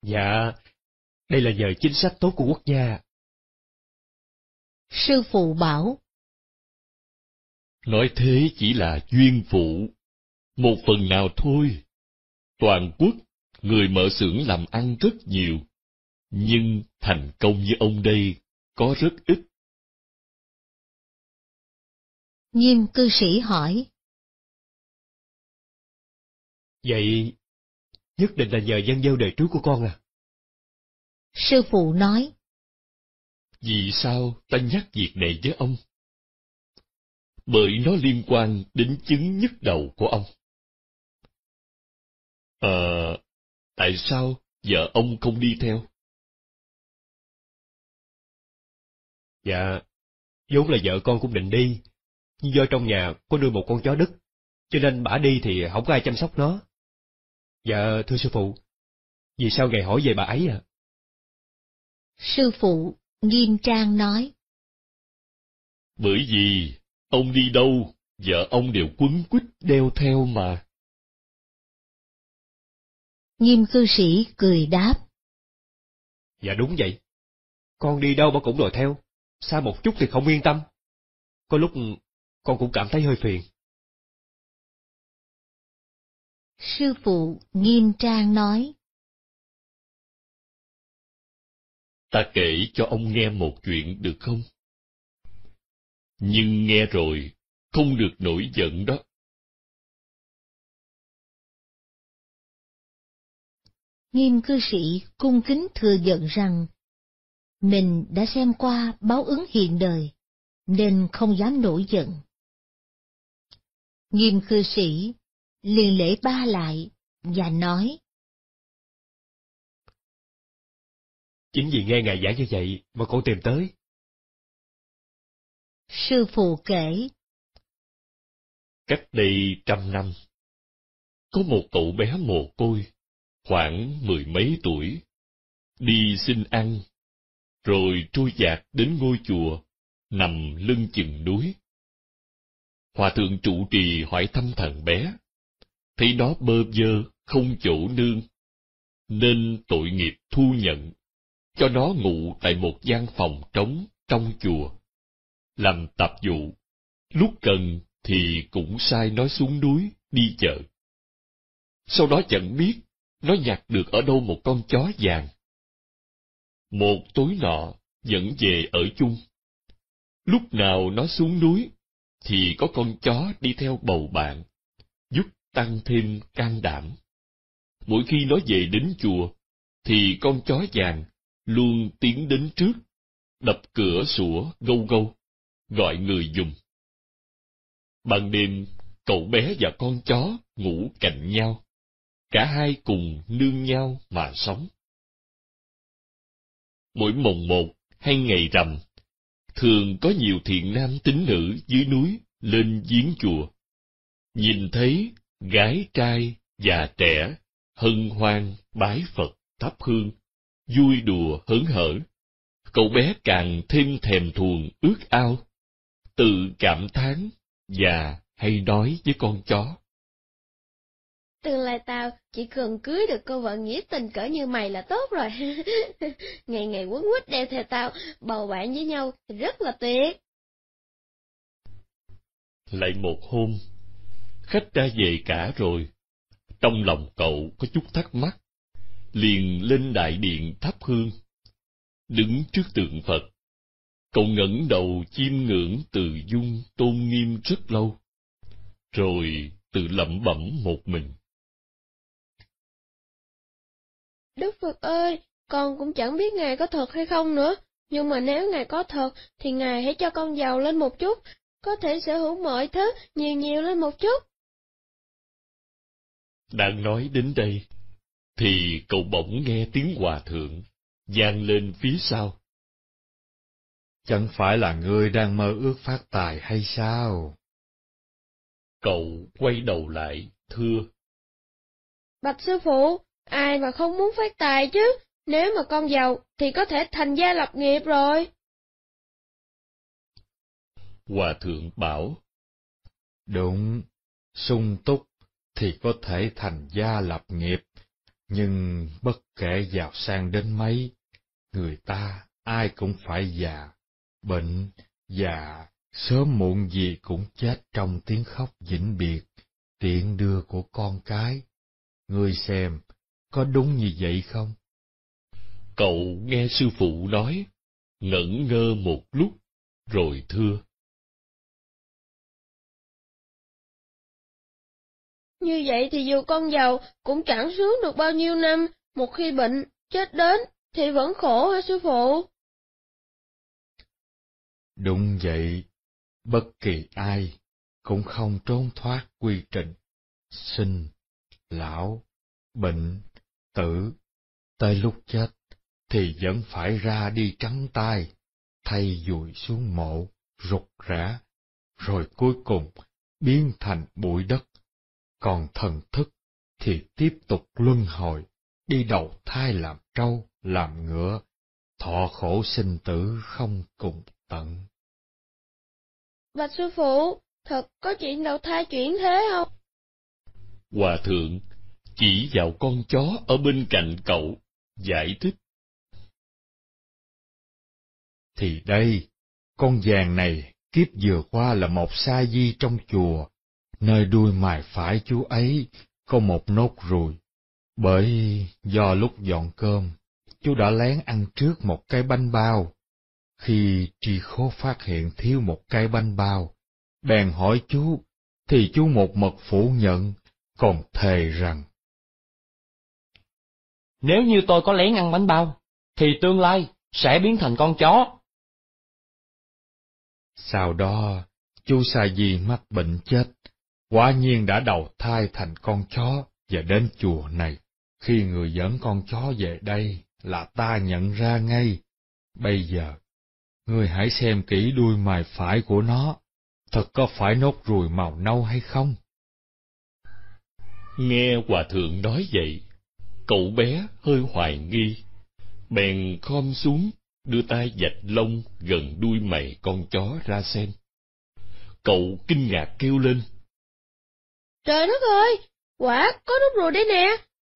Dạ, đây là nhờ chính sách tốt của quốc gia. Sư phụ bảo Nói thế chỉ là duyên phụ, một phần nào thôi. Toàn quốc, người mở xưởng làm ăn rất nhiều, nhưng thành công như ông đây có rất ít. Nghiêm cư sĩ hỏi Vậy, nhất định là nhờ dân gieo đời trước của con à? Sư phụ nói, Vì sao ta nhắc việc này với ông? Bởi nó liên quan đến chứng nhức đầu của ông. Ờ, tại sao vợ ông không đi theo? Dạ, vốn là vợ con cũng định đi, nhưng do trong nhà có nuôi một con chó đứt, cho nên bả đi thì không có ai chăm sóc nó. Dạ, thưa sư phụ, vì sao ngài hỏi về bà ấy ạ? À? Sư phụ, nghiêm trang nói. Bởi vì, ông đi đâu, vợ ông đều quấn quýt đeo theo mà. Nghiêm cư sĩ cười đáp. Dạ đúng vậy. Con đi đâu mà cũng đòi theo, xa một chút thì không yên tâm. Có lúc con cũng cảm thấy hơi phiền. Sư phụ nghiêm trang nói. ta kể cho ông nghe một chuyện được không? Nhưng nghe rồi, không được nổi giận đó. Nghiêm cư sĩ cung kính thừa nhận rằng, mình đã xem qua báo ứng hiện đời, nên không dám nổi giận. Nghiêm cư sĩ liền lễ ba lại và nói Chính vì nghe Ngài giảng như vậy mà con tìm tới. Sư phụ kể Cách đây trăm năm, có một cậu bé mồ côi, khoảng mười mấy tuổi, đi xin ăn, rồi trôi dạt đến ngôi chùa, nằm lưng chừng núi. Hòa thượng trụ trì hỏi thăm thằng bé, thấy nó bơ vơ, không chỗ nương, nên tội nghiệp thu nhận cho nó ngủ tại một gian phòng trống trong chùa, làm tạp vụ, lúc cần thì cũng sai nó xuống núi đi chợ. Sau đó chẳng biết nó nhặt được ở đâu một con chó vàng. Một tối nọ dẫn về ở chung. Lúc nào nó xuống núi thì có con chó đi theo bầu bạn, giúp tăng thêm can đảm. Mỗi khi nó về đến chùa thì con chó vàng luôn tiến đến trước, đập cửa sủa gâu gâu, gọi người dùng. Ban đêm, cậu bé và con chó ngủ cạnh nhau, cả hai cùng nương nhau mà sống. Mỗi mồng một hay ngày rằm, thường có nhiều thiện nam tín nữ dưới núi lên giếng chùa. Nhìn thấy gái trai, già trẻ, hân hoan bái Phật thắp hương, vui đùa hớn hở. Cậu bé càng thêm thèm thuồng ước ao, tự cảm thán và hay nói với con chó. Tương lai tao chỉ cần cưới được cô vợ nghĩa tình cỡ như mày là tốt rồi. ngày ngày quấn quýt đeo theo tao, bầu bạn với nhau rất là tuyệt. Lại một hôm, khách ra về cả rồi. Trong lòng cậu có chút thắc mắc liền lên đại điện thắp hương đứng trước tượng phật cậu ngẩng đầu chiêm ngưỡng từ dung tôn nghiêm rất lâu rồi tự lẩm bẩm một mình đức phật ơi con cũng chẳng biết ngài có thật hay không nữa nhưng mà nếu ngài có thật thì ngài hãy cho con giàu lên một chút có thể sở hữu mọi thứ nhiều nhiều lên một chút đang nói đến đây thì cậu bỗng nghe tiếng hòa thượng vang lên phía sau chẳng phải là ngươi đang mơ ước phát tài hay sao cậu quay đầu lại thưa bạch sư phụ ai mà không muốn phát tài chứ nếu mà con giàu thì có thể thành gia lập nghiệp rồi hòa thượng bảo đúng sung túc thì có thể thành gia lập nghiệp nhưng bất kể giàu sang đến mấy, người ta ai cũng phải già, bệnh, già, sớm muộn gì cũng chết trong tiếng khóc vĩnh biệt, tiện đưa của con cái. người xem, có đúng như vậy không? Cậu nghe sư phụ nói, ngẩn ngơ một lúc, rồi thưa. Như vậy thì dù con giàu cũng chẳng sướng được bao nhiêu năm, một khi bệnh, chết đến, thì vẫn khổ hả sư phụ? Đúng vậy, bất kỳ ai cũng không trốn thoát quy trình sinh, lão, bệnh, tử, tới lúc chết thì vẫn phải ra đi trắng tay, thay dùi xuống mộ, rụt rã, rồi cuối cùng biến thành bụi đất còn thần thức thì tiếp tục luân hồi, đi đầu thai làm trâu, làm ngựa, thọ khổ sinh tử không cùng tận. Bạch sư phụ, thật có chuyện đầu thai chuyển thế không? Hòa thượng chỉ vào con chó ở bên cạnh cậu, giải thích. Thì đây, con vàng này kiếp vừa qua là một sa di trong chùa, nơi đuôi mài phải chú ấy có một nốt ruồi. Bởi do lúc dọn cơm, chú đã lén ăn trước một cái bánh bao. Khi tri khố phát hiện thiếu một cái bánh bao, bèn hỏi chú, thì chú một mật phủ nhận, còn thề rằng. Nếu như tôi có lén ăn bánh bao, thì tương lai sẽ biến thành con chó. Sau đó, chú Sa Di mắc bệnh chết Quả nhiên đã đầu thai thành con chó và đến chùa này. Khi người dẫn con chó về đây là ta nhận ra ngay. Bây giờ, người hãy xem kỹ đuôi mài phải của nó, thật có phải nốt ruồi màu nâu hay không? Nghe hòa thượng nói vậy, cậu bé hơi hoài nghi, bèn khom xuống, đưa tay dạch lông gần đuôi mày con chó ra xem. Cậu kinh ngạc kêu lên. Trời đất ơi, quả có đúng rồi đấy nè.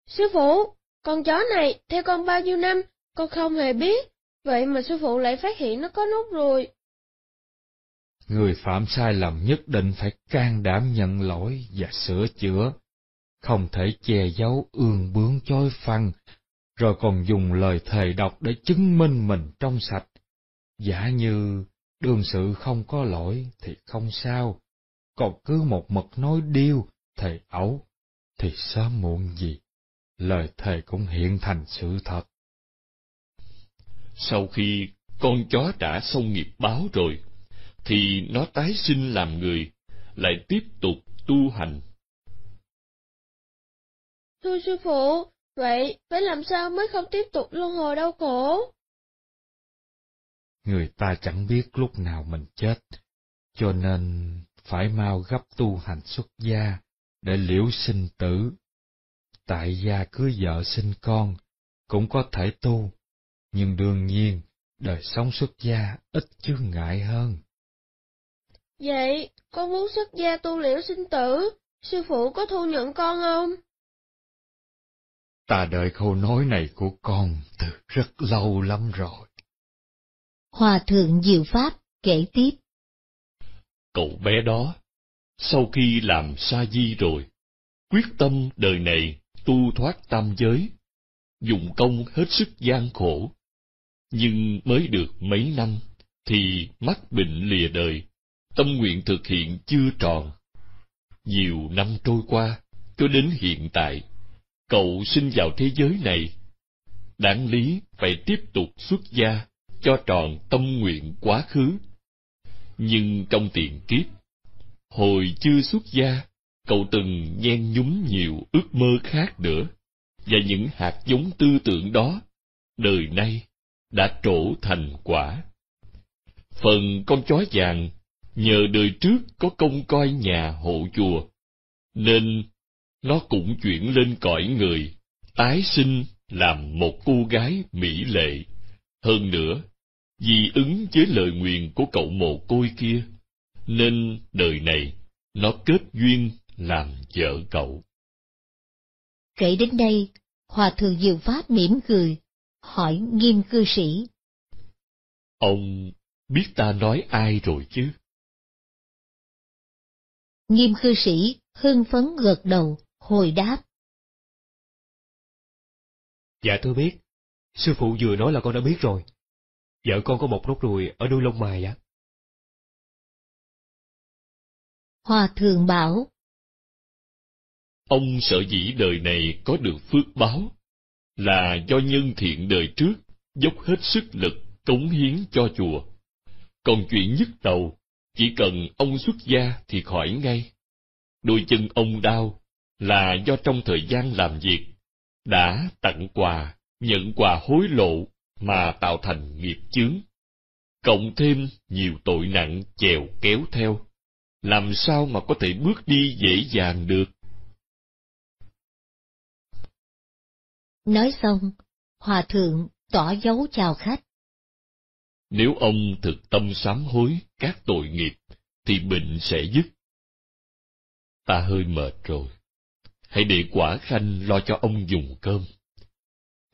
Sư phụ, con chó này theo con bao nhiêu năm, con không hề biết, vậy mà sư phụ lại phát hiện nó có nút rồi Người phạm sai lầm nhất định phải can đảm nhận lỗi và sửa chữa, không thể che giấu ương bướng chối phăng, rồi còn dùng lời thề độc để chứng minh mình trong sạch. Giả như đương sự không có lỗi thì không sao, còn cứ một mực nói điêu thầy ấu, thì sớm muộn gì, lời thầy cũng hiện thành sự thật. Sau khi con chó đã xong nghiệp báo rồi, thì nó tái sinh làm người, lại tiếp tục tu hành. Thưa sư phụ, vậy phải làm sao mới không tiếp tục luân hồi đau khổ? Người ta chẳng biết lúc nào mình chết, cho nên phải mau gấp tu hành xuất gia, để liễu sinh tử. Tại gia cưới vợ sinh con, cũng có thể tu, nhưng đương nhiên, đời sống xuất gia ít chướng ngại hơn. Vậy, con muốn xuất gia tu liễu sinh tử, sư phụ có thu nhận con không? Ta đợi câu nói này của con từ rất lâu lắm rồi. Hòa thượng Diệu Pháp kể tiếp. Cậu bé đó sau khi làm sa di rồi, quyết tâm đời này tu thoát tam giới, dụng công hết sức gian khổ. Nhưng mới được mấy năm, thì mắc bệnh lìa đời, tâm nguyện thực hiện chưa tròn. Nhiều năm trôi qua, cho đến hiện tại, cậu sinh vào thế giới này. Đáng lý phải tiếp tục xuất gia, cho tròn tâm nguyện quá khứ. Nhưng trong tiền kiếp, Hồi chưa xuất gia, cậu từng nhen nhúm nhiều ước mơ khác nữa, và những hạt giống tư tưởng đó, đời nay, đã trổ thành quả. Phần con chó vàng, nhờ đời trước có công coi nhà hộ chùa, nên nó cũng chuyển lên cõi người, tái sinh làm một cô gái mỹ lệ. Hơn nữa, vì ứng với lời nguyện của cậu mồ côi kia, nên đời này nó kết duyên làm vợ cậu. Kể đến đây, Hòa Thượng Diệu Pháp mỉm cười, hỏi nghiêm cư sĩ. Ông biết ta nói ai rồi chứ? Nghiêm cư sĩ hưng phấn gật đầu, hồi đáp. Dạ tôi biết, sư phụ vừa nói là con đã biết rồi. Vợ con có một nốt ruồi ở đuôi lông mày á. À? Hòa thượng bảo. Ông sợ dĩ đời này có được phước báo, là do nhân thiện đời trước dốc hết sức lực cống hiến cho chùa. Còn chuyện nhức đầu, chỉ cần ông xuất gia thì khỏi ngay. Đôi chân ông đau là do trong thời gian làm việc, đã tặng quà, nhận quà hối lộ mà tạo thành nghiệp chướng. Cộng thêm nhiều tội nặng chèo kéo theo làm sao mà có thể bước đi dễ dàng được nói xong hòa thượng tỏ dấu chào khách nếu ông thực tâm sám hối các tội nghiệp thì bệnh sẽ dứt ta hơi mệt rồi hãy để quả khanh lo cho ông dùng cơm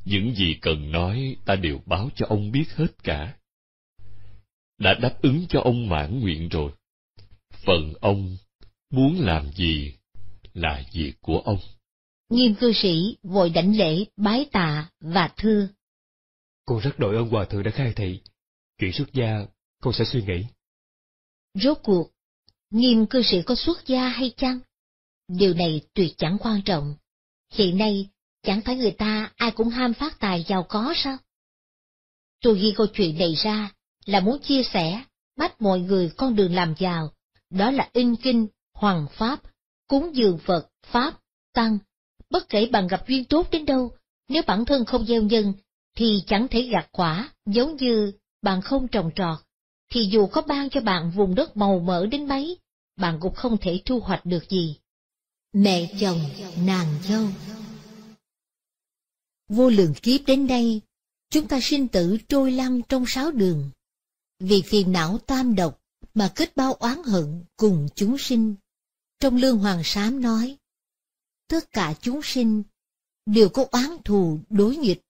những gì cần nói ta đều báo cho ông biết hết cả đã đáp ứng cho ông mãn nguyện rồi phần ông muốn làm gì là việc của ông nghiêm cư sĩ vội đảnh lễ bái tạ và thưa con rất đội ơn hòa thượng đã khai thị chuyện xuất gia con sẽ suy nghĩ rốt cuộc nghiêm cư sĩ có xuất gia hay chăng điều này tuyệt chẳng quan trọng hiện nay chẳng phải người ta ai cũng ham phát tài giàu có sao tôi ghi câu chuyện này ra là muốn chia sẻ bắt mọi người con đường làm giàu đó là in kinh, hoàng pháp, cúng dường Phật, pháp, tăng. Bất kể bạn gặp duyên tốt đến đâu, nếu bản thân không gieo nhân, thì chẳng thể gặt quả, giống như bạn không trồng trọt, thì dù có ban cho bạn vùng đất màu mỡ đến mấy, bạn cũng không thể thu hoạch được gì. Mẹ chồng, nàng dâu Vô lượng kiếp đến đây, chúng ta sinh tử trôi lăn trong sáu đường. Vì phiền não tam độc mà kết bao oán hận cùng chúng sinh. Trong Lương Hoàng Sám nói, tất cả chúng sinh đều có oán thù đối nghịch.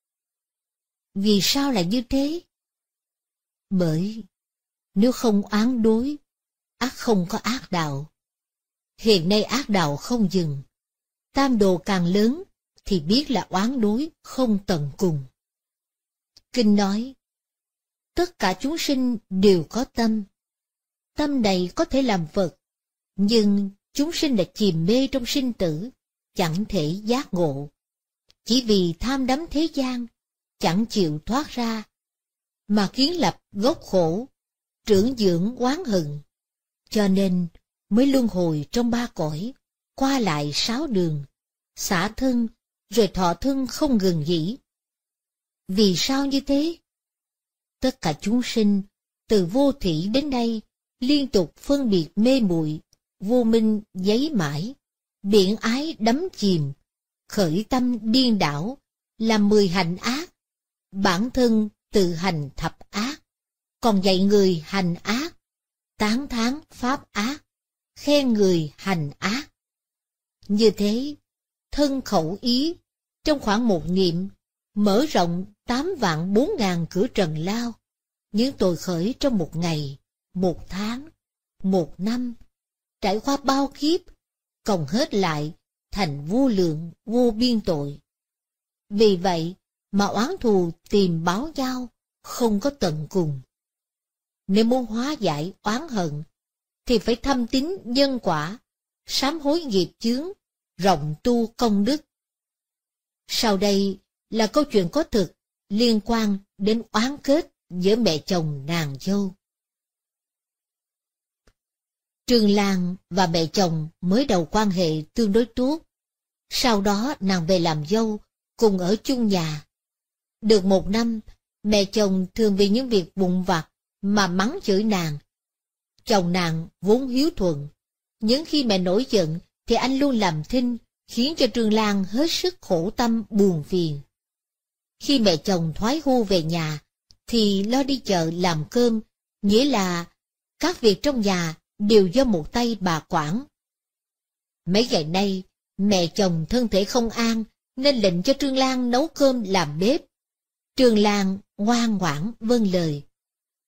Vì sao lại như thế? Bởi nếu không oán đối, ác không có ác đạo. Hiện nay ác đạo không dừng, tam đồ càng lớn thì biết là oán đối không tận cùng. Kinh nói, tất cả chúng sinh đều có tâm, Tâm này có thể làm Phật, nhưng chúng sinh đã chìm mê trong sinh tử, chẳng thể giác ngộ. Chỉ vì tham đắm thế gian, chẳng chịu thoát ra, mà kiến lập gốc khổ, trưởng dưỡng oán hận. Cho nên mới luân hồi trong ba cõi, qua lại sáu đường, xả thân, rồi thọ thân không ngừng nghỉ. Vì sao như thế? Tất cả chúng sinh, từ vô thủy đến đây, liên tục phân biệt mê muội vô minh giấy mãi biển ái đắm chìm khởi tâm điên đảo làm mười hành ác bản thân tự hành thập ác còn dạy người hành ác tán thán pháp ác khen người hành ác như thế thân khẩu ý trong khoảng một niệm mở rộng tám vạn bốn ngàn cửa trần lao những tội khởi trong một ngày một tháng, một năm, trải qua bao kiếp, cộng hết lại thành vô lượng, vô biên tội. Vì vậy mà oán thù tìm báo giao không có tận cùng. Nếu muốn hóa giải oán hận, thì phải thâm tín nhân quả, sám hối nghiệp chướng, rộng tu công đức. Sau đây là câu chuyện có thực liên quan đến oán kết giữa mẹ chồng nàng dâu. Trương Lan và mẹ chồng mới đầu quan hệ tương đối tốt. Sau đó nàng về làm dâu, cùng ở chung nhà. Được một năm, mẹ chồng thường vì những việc vụn vặt mà mắng chửi nàng. Chồng nàng vốn hiếu thuận. Những khi mẹ nổi giận thì anh luôn làm thinh, khiến cho Trương Lan hết sức khổ tâm buồn phiền. Khi mẹ chồng thoái hô về nhà, thì lo đi chợ làm cơm, nghĩa là các việc trong nhà đều do một tay bà quản. Mấy ngày nay, mẹ chồng thân thể không an, nên lệnh cho Trương Lan nấu cơm làm bếp. Trương Lan ngoan ngoãn vâng lời.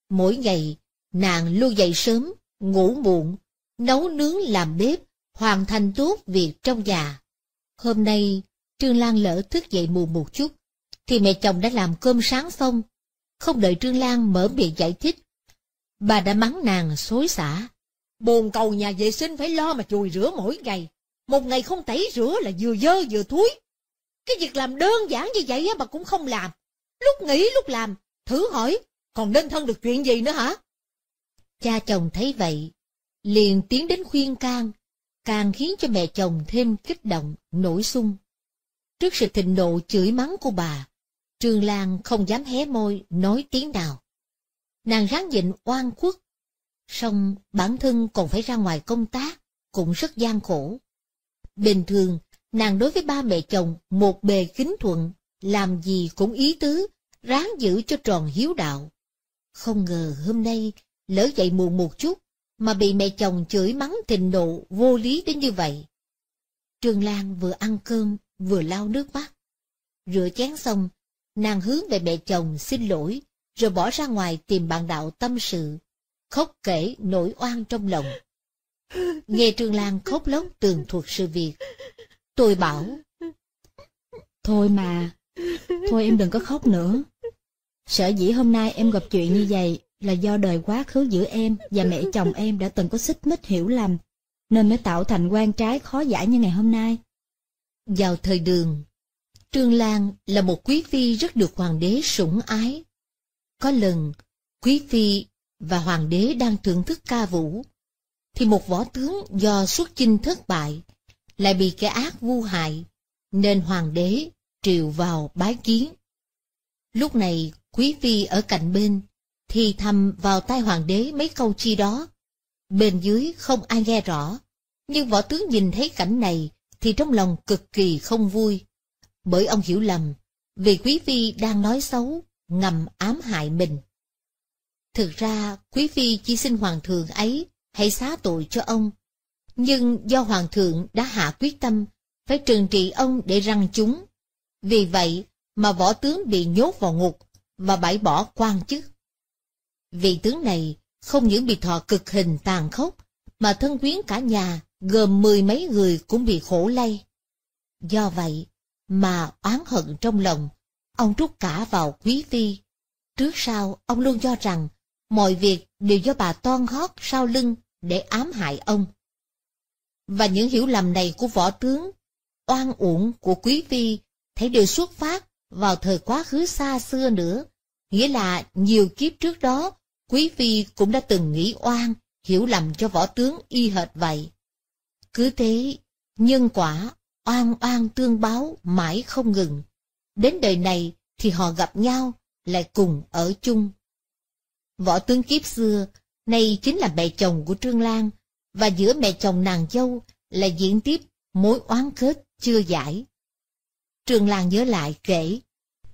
Mỗi ngày, nàng luôn dậy sớm, ngủ muộn, nấu nướng làm bếp, hoàn thành tốt việc trong nhà. Hôm nay, Trương Lan lỡ thức dậy muộn một chút, thì mẹ chồng đã làm cơm sáng xong. Không đợi Trương Lan mở miệng giải thích, bà đã mắng nàng xối xả. Bồn cầu nhà vệ sinh phải lo mà chùi rửa mỗi ngày. Một ngày không tẩy rửa là vừa dơ vừa thúi. Cái việc làm đơn giản như vậy mà cũng không làm. Lúc nghĩ lúc làm, thử hỏi, còn nên thân được chuyện gì nữa hả? Cha chồng thấy vậy, liền tiến đến khuyên can, càng khiến cho mẹ chồng thêm kích động, nổi sung. Trước sự thịnh nộ chửi mắng của bà, Trương Lan không dám hé môi nói tiếng nào. Nàng ráng dịnh oan khuất, song bản thân còn phải ra ngoài công tác, cũng rất gian khổ. Bình thường, nàng đối với ba mẹ chồng một bề kính thuận, làm gì cũng ý tứ, ráng giữ cho tròn hiếu đạo. Không ngờ hôm nay, lỡ dậy muộn một chút, mà bị mẹ chồng chửi mắng thịnh nộ vô lý đến như vậy. Trương Lan vừa ăn cơm, vừa lau nước mắt. Rửa chén xong, nàng hướng về mẹ chồng xin lỗi, rồi bỏ ra ngoài tìm bạn đạo tâm sự khóc kể nỗi oan trong lòng. Nghe Trương Lan khóc lóc tường thuật sự việc, tôi bảo. Thôi mà, thôi em đừng có khóc nữa. Sở dĩ hôm nay em gặp chuyện như vậy là do đời quá khứ giữa em và mẹ chồng em đã từng có xích mích hiểu lầm, nên mới tạo thành quan trái khó giải như ngày hôm nay. Vào thời đường, Trương Lan là một quý phi rất được hoàng đế sủng ái. Có lần, quý phi và hoàng đế đang thưởng thức ca vũ, thì một võ tướng do xuất chinh thất bại, lại bị kẻ ác vu hại, nên hoàng đế triệu vào bái kiến. Lúc này, quý phi ở cạnh bên, thì thầm vào tai hoàng đế mấy câu chi đó. Bên dưới không ai nghe rõ, nhưng võ tướng nhìn thấy cảnh này thì trong lòng cực kỳ không vui, bởi ông hiểu lầm, vì quý phi đang nói xấu, ngầm ám hại mình. Thực ra, quý phi chỉ xin hoàng thượng ấy hãy xá tội cho ông. Nhưng do hoàng thượng đã hạ quyết tâm, phải trừng trị ông để răng chúng. Vì vậy mà võ tướng bị nhốt vào ngục và bãi bỏ quan chức. Vị tướng này không những bị thọ cực hình tàn khốc, mà thân quyến cả nhà gồm mười mấy người cũng bị khổ lây. Do vậy mà oán hận trong lòng, ông rút cả vào quý phi. Trước sau ông luôn cho rằng mọi việc đều do bà toan hót sau lưng để ám hại ông. Và những hiểu lầm này của võ tướng, oan uổng của quý phi thấy đều xuất phát vào thời quá khứ xa xưa nữa, nghĩa là nhiều kiếp trước đó, quý phi cũng đã từng nghĩ oan, hiểu lầm cho võ tướng y hệt vậy. Cứ thế, nhân quả, oan oan tương báo mãi không ngừng. Đến đời này thì họ gặp nhau, lại cùng ở chung. Võ tướng kiếp xưa, nay chính là mẹ chồng của Trương Lan, và giữa mẹ chồng nàng dâu là diễn tiếp mối oán kết chưa giải. Trương Lan nhớ lại kể,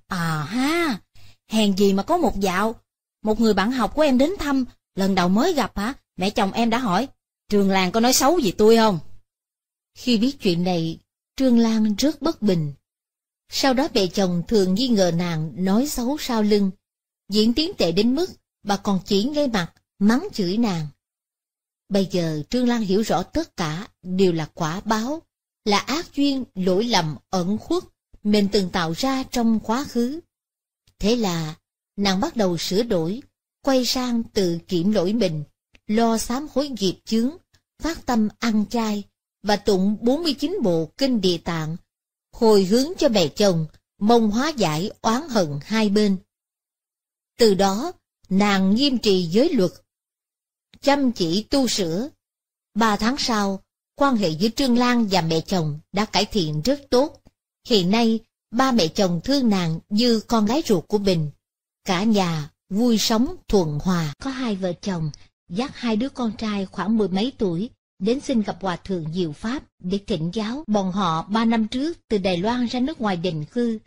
À ha, hèn gì mà có một dạo, một người bạn học của em đến thăm, lần đầu mới gặp hả, mẹ chồng em đã hỏi, trường Lan có nói xấu gì tôi không? Khi biết chuyện này, Trương Lan rất bất bình. Sau đó mẹ chồng thường nghi ngờ nàng nói xấu sau lưng. Diễn tiến tệ đến mức bà còn chỉ ngay mặt, mắng chửi nàng. Bây giờ Trương Lan hiểu rõ tất cả đều là quả báo, là ác duyên, lỗi lầm, ẩn khuất mình từng tạo ra trong quá khứ. Thế là nàng bắt đầu sửa đổi, quay sang tự kiểm lỗi mình, lo sám hối nghiệp chướng, phát tâm ăn chay và tụng 49 bộ kinh địa tạng, hồi hướng cho mẹ chồng, mong hóa giải oán hận hai bên. Từ đó, Nàng nghiêm trì giới luật, chăm chỉ tu sửa. Ba tháng sau, quan hệ giữa Trương Lan và mẹ chồng đã cải thiện rất tốt. Hiện nay, ba mẹ chồng thương nàng như con gái ruột của mình. Cả nhà vui sống thuận hòa. Có hai vợ chồng, dắt hai đứa con trai khoảng mười mấy tuổi, đến xin gặp Hòa Thượng Diệu Pháp để thỉnh giáo. Bọn họ ba năm trước từ Đài Loan ra nước ngoài định cư.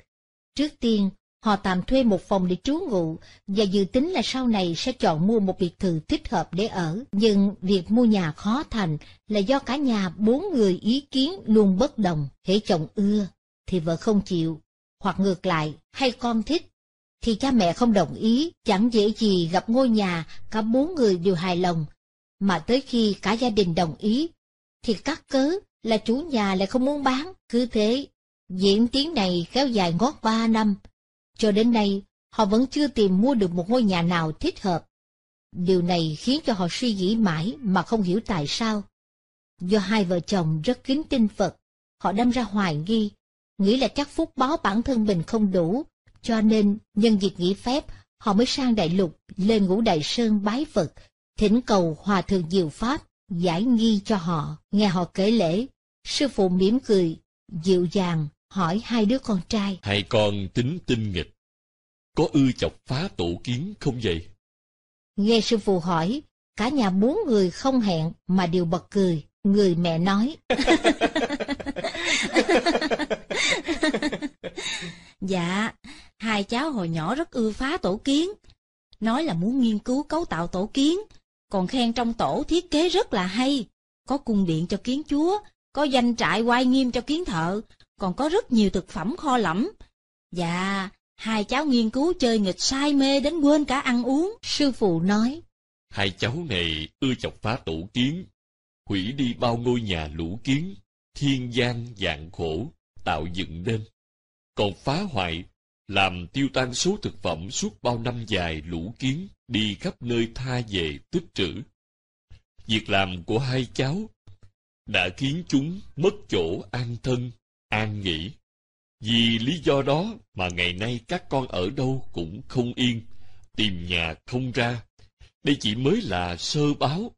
Trước tiên, Họ tạm thuê một phòng để trú ngụ và dự tính là sau này sẽ chọn mua một biệt thự thích hợp để ở. Nhưng việc mua nhà khó thành là do cả nhà bốn người ý kiến luôn bất đồng. Hễ chồng ưa thì vợ không chịu, hoặc ngược lại, hay con thích thì cha mẹ không đồng ý, chẳng dễ gì gặp ngôi nhà cả bốn người đều hài lòng. Mà tới khi cả gia đình đồng ý, thì các cớ là chủ nhà lại không muốn bán, cứ thế. Diễn tiến này kéo dài ngót ba năm, cho đến nay, họ vẫn chưa tìm mua được một ngôi nhà nào thích hợp. Điều này khiến cho họ suy nghĩ mãi mà không hiểu tại sao. Do hai vợ chồng rất kính tin Phật, họ đâm ra hoài nghi, nghĩ là chắc phúc báo bản thân mình không đủ, cho nên nhân dịp nghỉ phép, họ mới sang đại lục lên ngũ đại sơn bái Phật, thỉnh cầu hòa thượng diệu pháp giải nghi cho họ. Nghe họ kể lễ, sư phụ mỉm cười, dịu dàng hỏi hai đứa con trai. Hai con tính tinh nghịch, có ưa chọc phá tổ kiến không vậy? Nghe sư phụ hỏi, cả nhà bốn người không hẹn mà đều bật cười, người mẹ nói. dạ, hai cháu hồi nhỏ rất ưa phá tổ kiến, nói là muốn nghiên cứu cấu tạo tổ kiến, còn khen trong tổ thiết kế rất là hay, có cung điện cho kiến chúa, có danh trại oai nghiêm cho kiến thợ, còn có rất nhiều thực phẩm kho lẫm. Dạ, hai cháu nghiên cứu chơi nghịch sai mê đến quên cả ăn uống, sư phụ nói. Hai cháu này ưa chọc phá tổ kiến, hủy đi bao ngôi nhà lũ kiến, thiên gian dạng khổ, tạo dựng nên. Còn phá hoại, làm tiêu tan số thực phẩm suốt bao năm dài lũ kiến đi khắp nơi tha về tích trữ. Việc làm của hai cháu đã khiến chúng mất chỗ an thân an nghỉ. Vì lý do đó mà ngày nay các con ở đâu cũng không yên, tìm nhà không ra. Đây chỉ mới là sơ báo.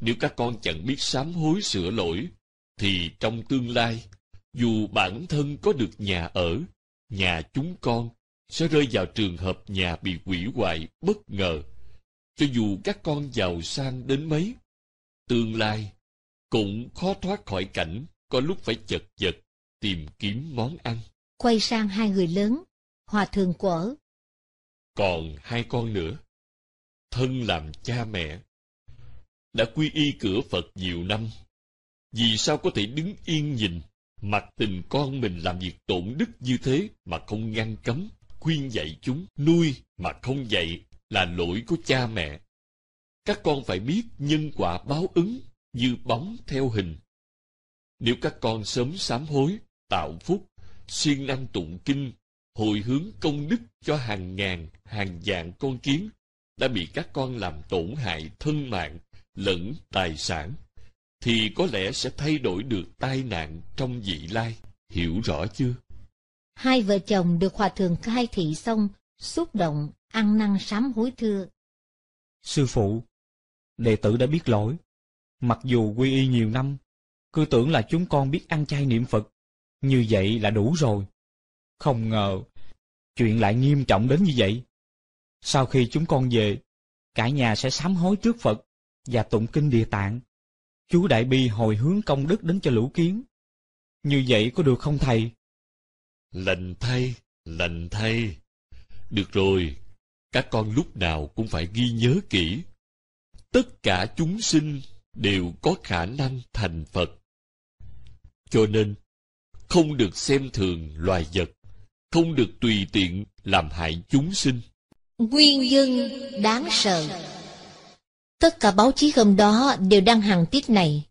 Nếu các con chẳng biết sám hối sửa lỗi, thì trong tương lai, dù bản thân có được nhà ở, nhà chúng con sẽ rơi vào trường hợp nhà bị quỷ hoại bất ngờ. Cho dù các con giàu sang đến mấy, tương lai cũng khó thoát khỏi cảnh có lúc phải chật vật tìm kiếm món ăn. Quay sang hai người lớn, hòa thượng quở. Còn hai con nữa, thân làm cha mẹ, đã quy y cửa Phật nhiều năm. Vì sao có thể đứng yên nhìn, mặc tình con mình làm việc tổn đức như thế mà không ngăn cấm, khuyên dạy chúng, nuôi mà không dạy là lỗi của cha mẹ. Các con phải biết nhân quả báo ứng như bóng theo hình. Nếu các con sớm sám hối, tạo phúc, siêng năng tụng kinh, hồi hướng công đức cho hàng ngàn, hàng vạn con kiến đã bị các con làm tổn hại thân mạng lẫn tài sản, thì có lẽ sẽ thay đổi được tai nạn trong vị lai. Hiểu rõ chưa? Hai vợ chồng được hòa thượng khai thị xong, xúc động, ăn năn sám hối thưa. Sư phụ, đệ tử đã biết lỗi. Mặc dù quy y nhiều năm, cứ tưởng là chúng con biết ăn chay niệm Phật, như vậy là đủ rồi. Không ngờ, chuyện lại nghiêm trọng đến như vậy. Sau khi chúng con về, cả nhà sẽ sám hối trước Phật và tụng kinh địa tạng. Chú Đại Bi hồi hướng công đức đến cho lũ kiến. Như vậy có được không thầy? Lành thay, lành thay. Được rồi, các con lúc nào cũng phải ghi nhớ kỹ. Tất cả chúng sinh đều có khả năng thành Phật. Cho nên, không được xem thường loài vật, không được tùy tiện làm hại chúng sinh. Nguyên nhân đáng sợ Tất cả báo chí hôm đó đều đăng hàng tiết này.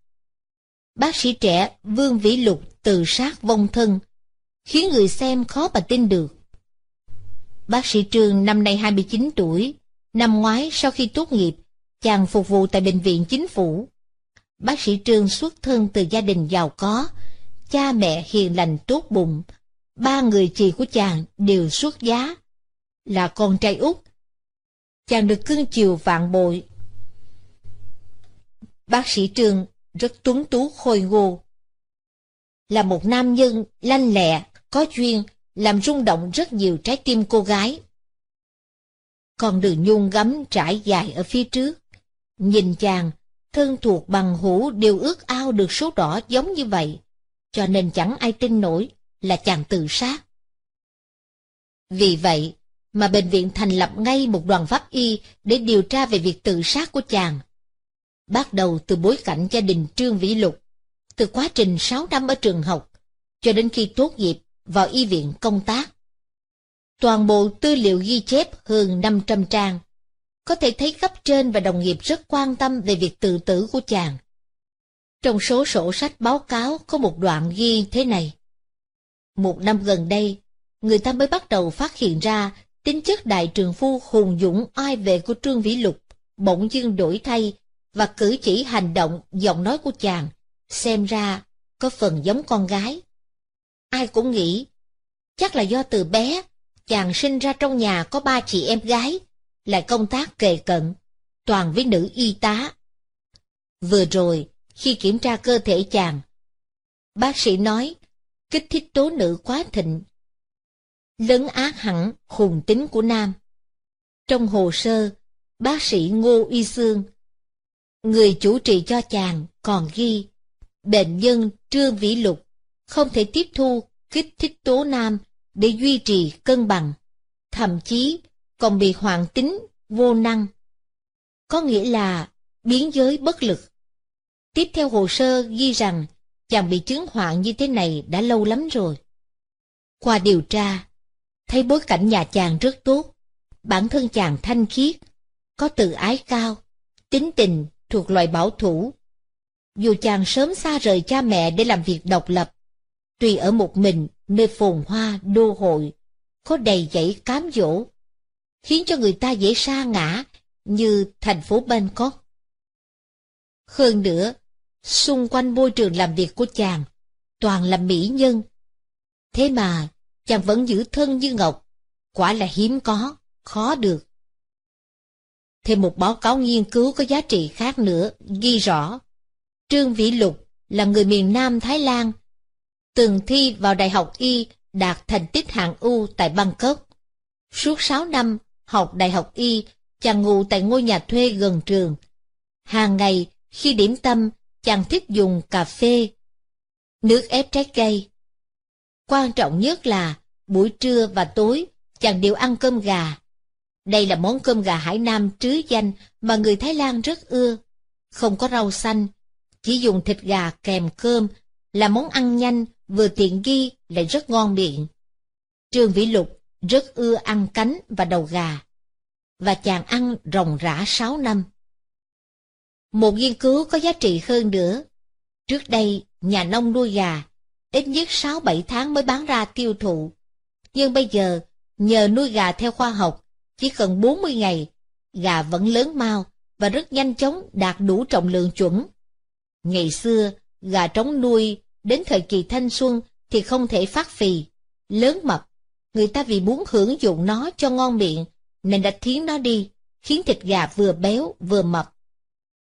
Bác sĩ trẻ Vương Vĩ Lục tự sát vong thân, khiến người xem khó mà tin được. Bác sĩ Trương năm nay 29 tuổi, năm ngoái sau khi tốt nghiệp, chàng phục vụ tại Bệnh viện Chính phủ. Bác sĩ Trương xuất thân từ gia đình giàu có, cha mẹ hiền lành tốt bụng, ba người chị của chàng đều xuất giá. Là con trai út, chàng được cưng chiều vạn bội. Bác sĩ Trương rất tuấn tú khôi ngô. Là một nam nhân lanh lẹ, có duyên, làm rung động rất nhiều trái tim cô gái. Con đường nhung gấm trải dài ở phía trước. Nhìn chàng, thân thuộc bằng hữu đều ước ao được số đỏ giống như vậy cho nên chẳng ai tin nổi là chàng tự sát. Vì vậy mà bệnh viện thành lập ngay một đoàn pháp y để điều tra về việc tự sát của chàng. Bắt đầu từ bối cảnh gia đình Trương Vĩ Lục, từ quá trình 6 năm ở trường học, cho đến khi tốt nghiệp vào y viện công tác. Toàn bộ tư liệu ghi chép hơn 500 trang. Có thể thấy cấp trên và đồng nghiệp rất quan tâm về việc tự tử của chàng. Trong số sổ sách báo cáo có một đoạn ghi thế này. Một năm gần đây, người ta mới bắt đầu phát hiện ra tính chất đại trường phu hùng dũng ai về của Trương Vĩ Lục bỗng dưng đổi thay và cử chỉ hành động giọng nói của chàng xem ra có phần giống con gái. Ai cũng nghĩ, chắc là do từ bé chàng sinh ra trong nhà có ba chị em gái, lại công tác kề cận, toàn với nữ y tá. Vừa rồi, khi kiểm tra cơ thể chàng, bác sĩ nói kích thích tố nữ quá thịnh, lấn át hẳn hùng tính của nam. Trong hồ sơ, bác sĩ Ngô Y Sương, người chủ trì cho chàng còn ghi, bệnh nhân Trương Vĩ Lục không thể tiếp thu kích thích tố nam để duy trì cân bằng, thậm chí còn bị hoạn tính vô năng. Có nghĩa là biến giới bất lực. Tiếp theo hồ sơ ghi rằng chàng bị chứng hoạn như thế này đã lâu lắm rồi. Qua điều tra, thấy bối cảnh nhà chàng rất tốt, bản thân chàng thanh khiết, có tự ái cao, tính tình thuộc loại bảo thủ. Dù chàng sớm xa rời cha mẹ để làm việc độc lập, tuy ở một mình nơi phồn hoa đô hội, có đầy dãy cám dỗ, khiến cho người ta dễ sa ngã như thành phố Bangkok. Hơn nữa, Xung quanh môi trường làm việc của chàng, toàn là mỹ nhân. Thế mà, chàng vẫn giữ thân như ngọc, quả là hiếm có, khó được. Thêm một báo cáo nghiên cứu có giá trị khác nữa, ghi rõ. Trương Vĩ Lục là người miền Nam Thái Lan, từng thi vào Đại học Y đạt thành tích hạng U tại Bangkok. Suốt 6 năm học Đại học Y, chàng ngủ tại ngôi nhà thuê gần trường. Hàng ngày, khi điểm tâm, chàng thích dùng cà phê, nước ép trái cây. Quan trọng nhất là buổi trưa và tối chàng đều ăn cơm gà. Đây là món cơm gà Hải Nam trứ danh mà người Thái Lan rất ưa. Không có rau xanh, chỉ dùng thịt gà kèm cơm là món ăn nhanh, vừa tiện ghi lại rất ngon miệng. Trương Vĩ Lục rất ưa ăn cánh và đầu gà, và chàng ăn ròng rã sáu năm. Một nghiên cứu có giá trị hơn nữa. Trước đây, nhà nông nuôi gà, ít nhất 6-7 tháng mới bán ra tiêu thụ. Nhưng bây giờ, nhờ nuôi gà theo khoa học, chỉ cần 40 ngày, gà vẫn lớn mau và rất nhanh chóng đạt đủ trọng lượng chuẩn. Ngày xưa, gà trống nuôi đến thời kỳ thanh xuân thì không thể phát phì, lớn mập. Người ta vì muốn hưởng dụng nó cho ngon miệng, nên đã thiến nó đi, khiến thịt gà vừa béo vừa mập.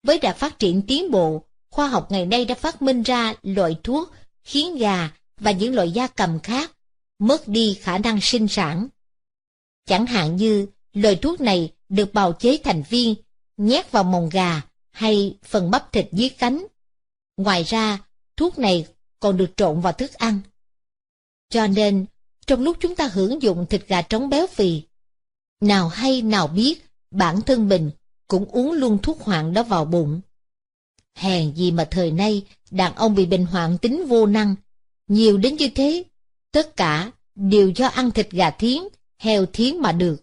Với đà phát triển tiến bộ, khoa học ngày nay đã phát minh ra loại thuốc khiến gà và những loại da cầm khác mất đi khả năng sinh sản. Chẳng hạn như loại thuốc này được bào chế thành viên, nhét vào mồng gà hay phần bắp thịt dưới cánh. Ngoài ra, thuốc này còn được trộn vào thức ăn. Cho nên, trong lúc chúng ta hưởng dụng thịt gà trống béo phì, nào hay nào biết bản thân mình cũng uống luôn thuốc hoạn đó vào bụng. Hèn gì mà thời nay, đàn ông bị bệnh hoạn tính vô năng, nhiều đến như thế, tất cả đều do ăn thịt gà thiến, heo thiến mà được.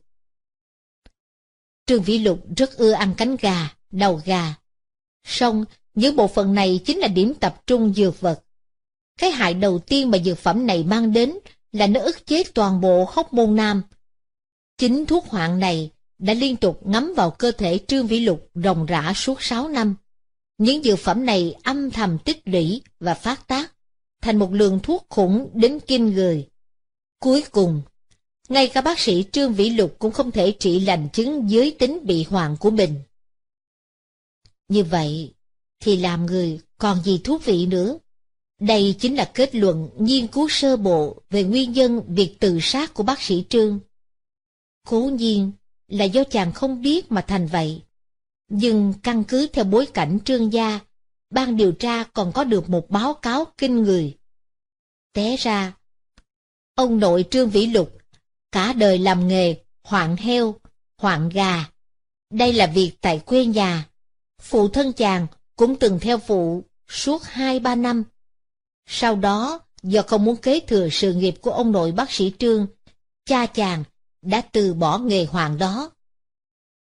Trương Vĩ Lục rất ưa ăn cánh gà, đầu gà. Song, những bộ phận này chính là điểm tập trung dược vật. Cái hại đầu tiên mà dược phẩm này mang đến là nó ức chế toàn bộ hóc môn nam. Chính thuốc hoạn này đã liên tục ngắm vào cơ thể Trương Vĩ Lục ròng rã suốt 6 năm. Những dược phẩm này âm thầm tích lũy và phát tác, thành một lượng thuốc khủng đến kinh người. Cuối cùng, ngay cả bác sĩ Trương Vĩ Lục cũng không thể trị lành chứng giới tính bị hoạn của mình. Như vậy, thì làm người còn gì thú vị nữa? Đây chính là kết luận nghiên cứu sơ bộ về nguyên nhân việc tự sát của bác sĩ Trương. Cố nhiên, là do chàng không biết mà thành vậy. Nhưng căn cứ theo bối cảnh trương gia, ban điều tra còn có được một báo cáo kinh người. Té ra, ông nội trương vĩ lục, cả đời làm nghề hoạn heo, hoạn gà. Đây là việc tại quê nhà. Phụ thân chàng cũng từng theo phụ suốt hai ba năm. Sau đó, do không muốn kế thừa sự nghiệp của ông nội bác sĩ Trương, cha chàng đã từ bỏ nghề hoàng đó.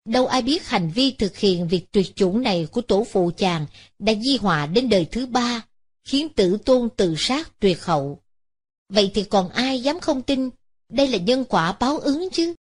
Đâu ai biết hành vi thực hiện việc tuyệt chủng này của tổ phụ chàng đã di họa đến đời thứ ba, khiến tử tôn tự sát tuyệt hậu. Vậy thì còn ai dám không tin đây là nhân quả báo ứng chứ?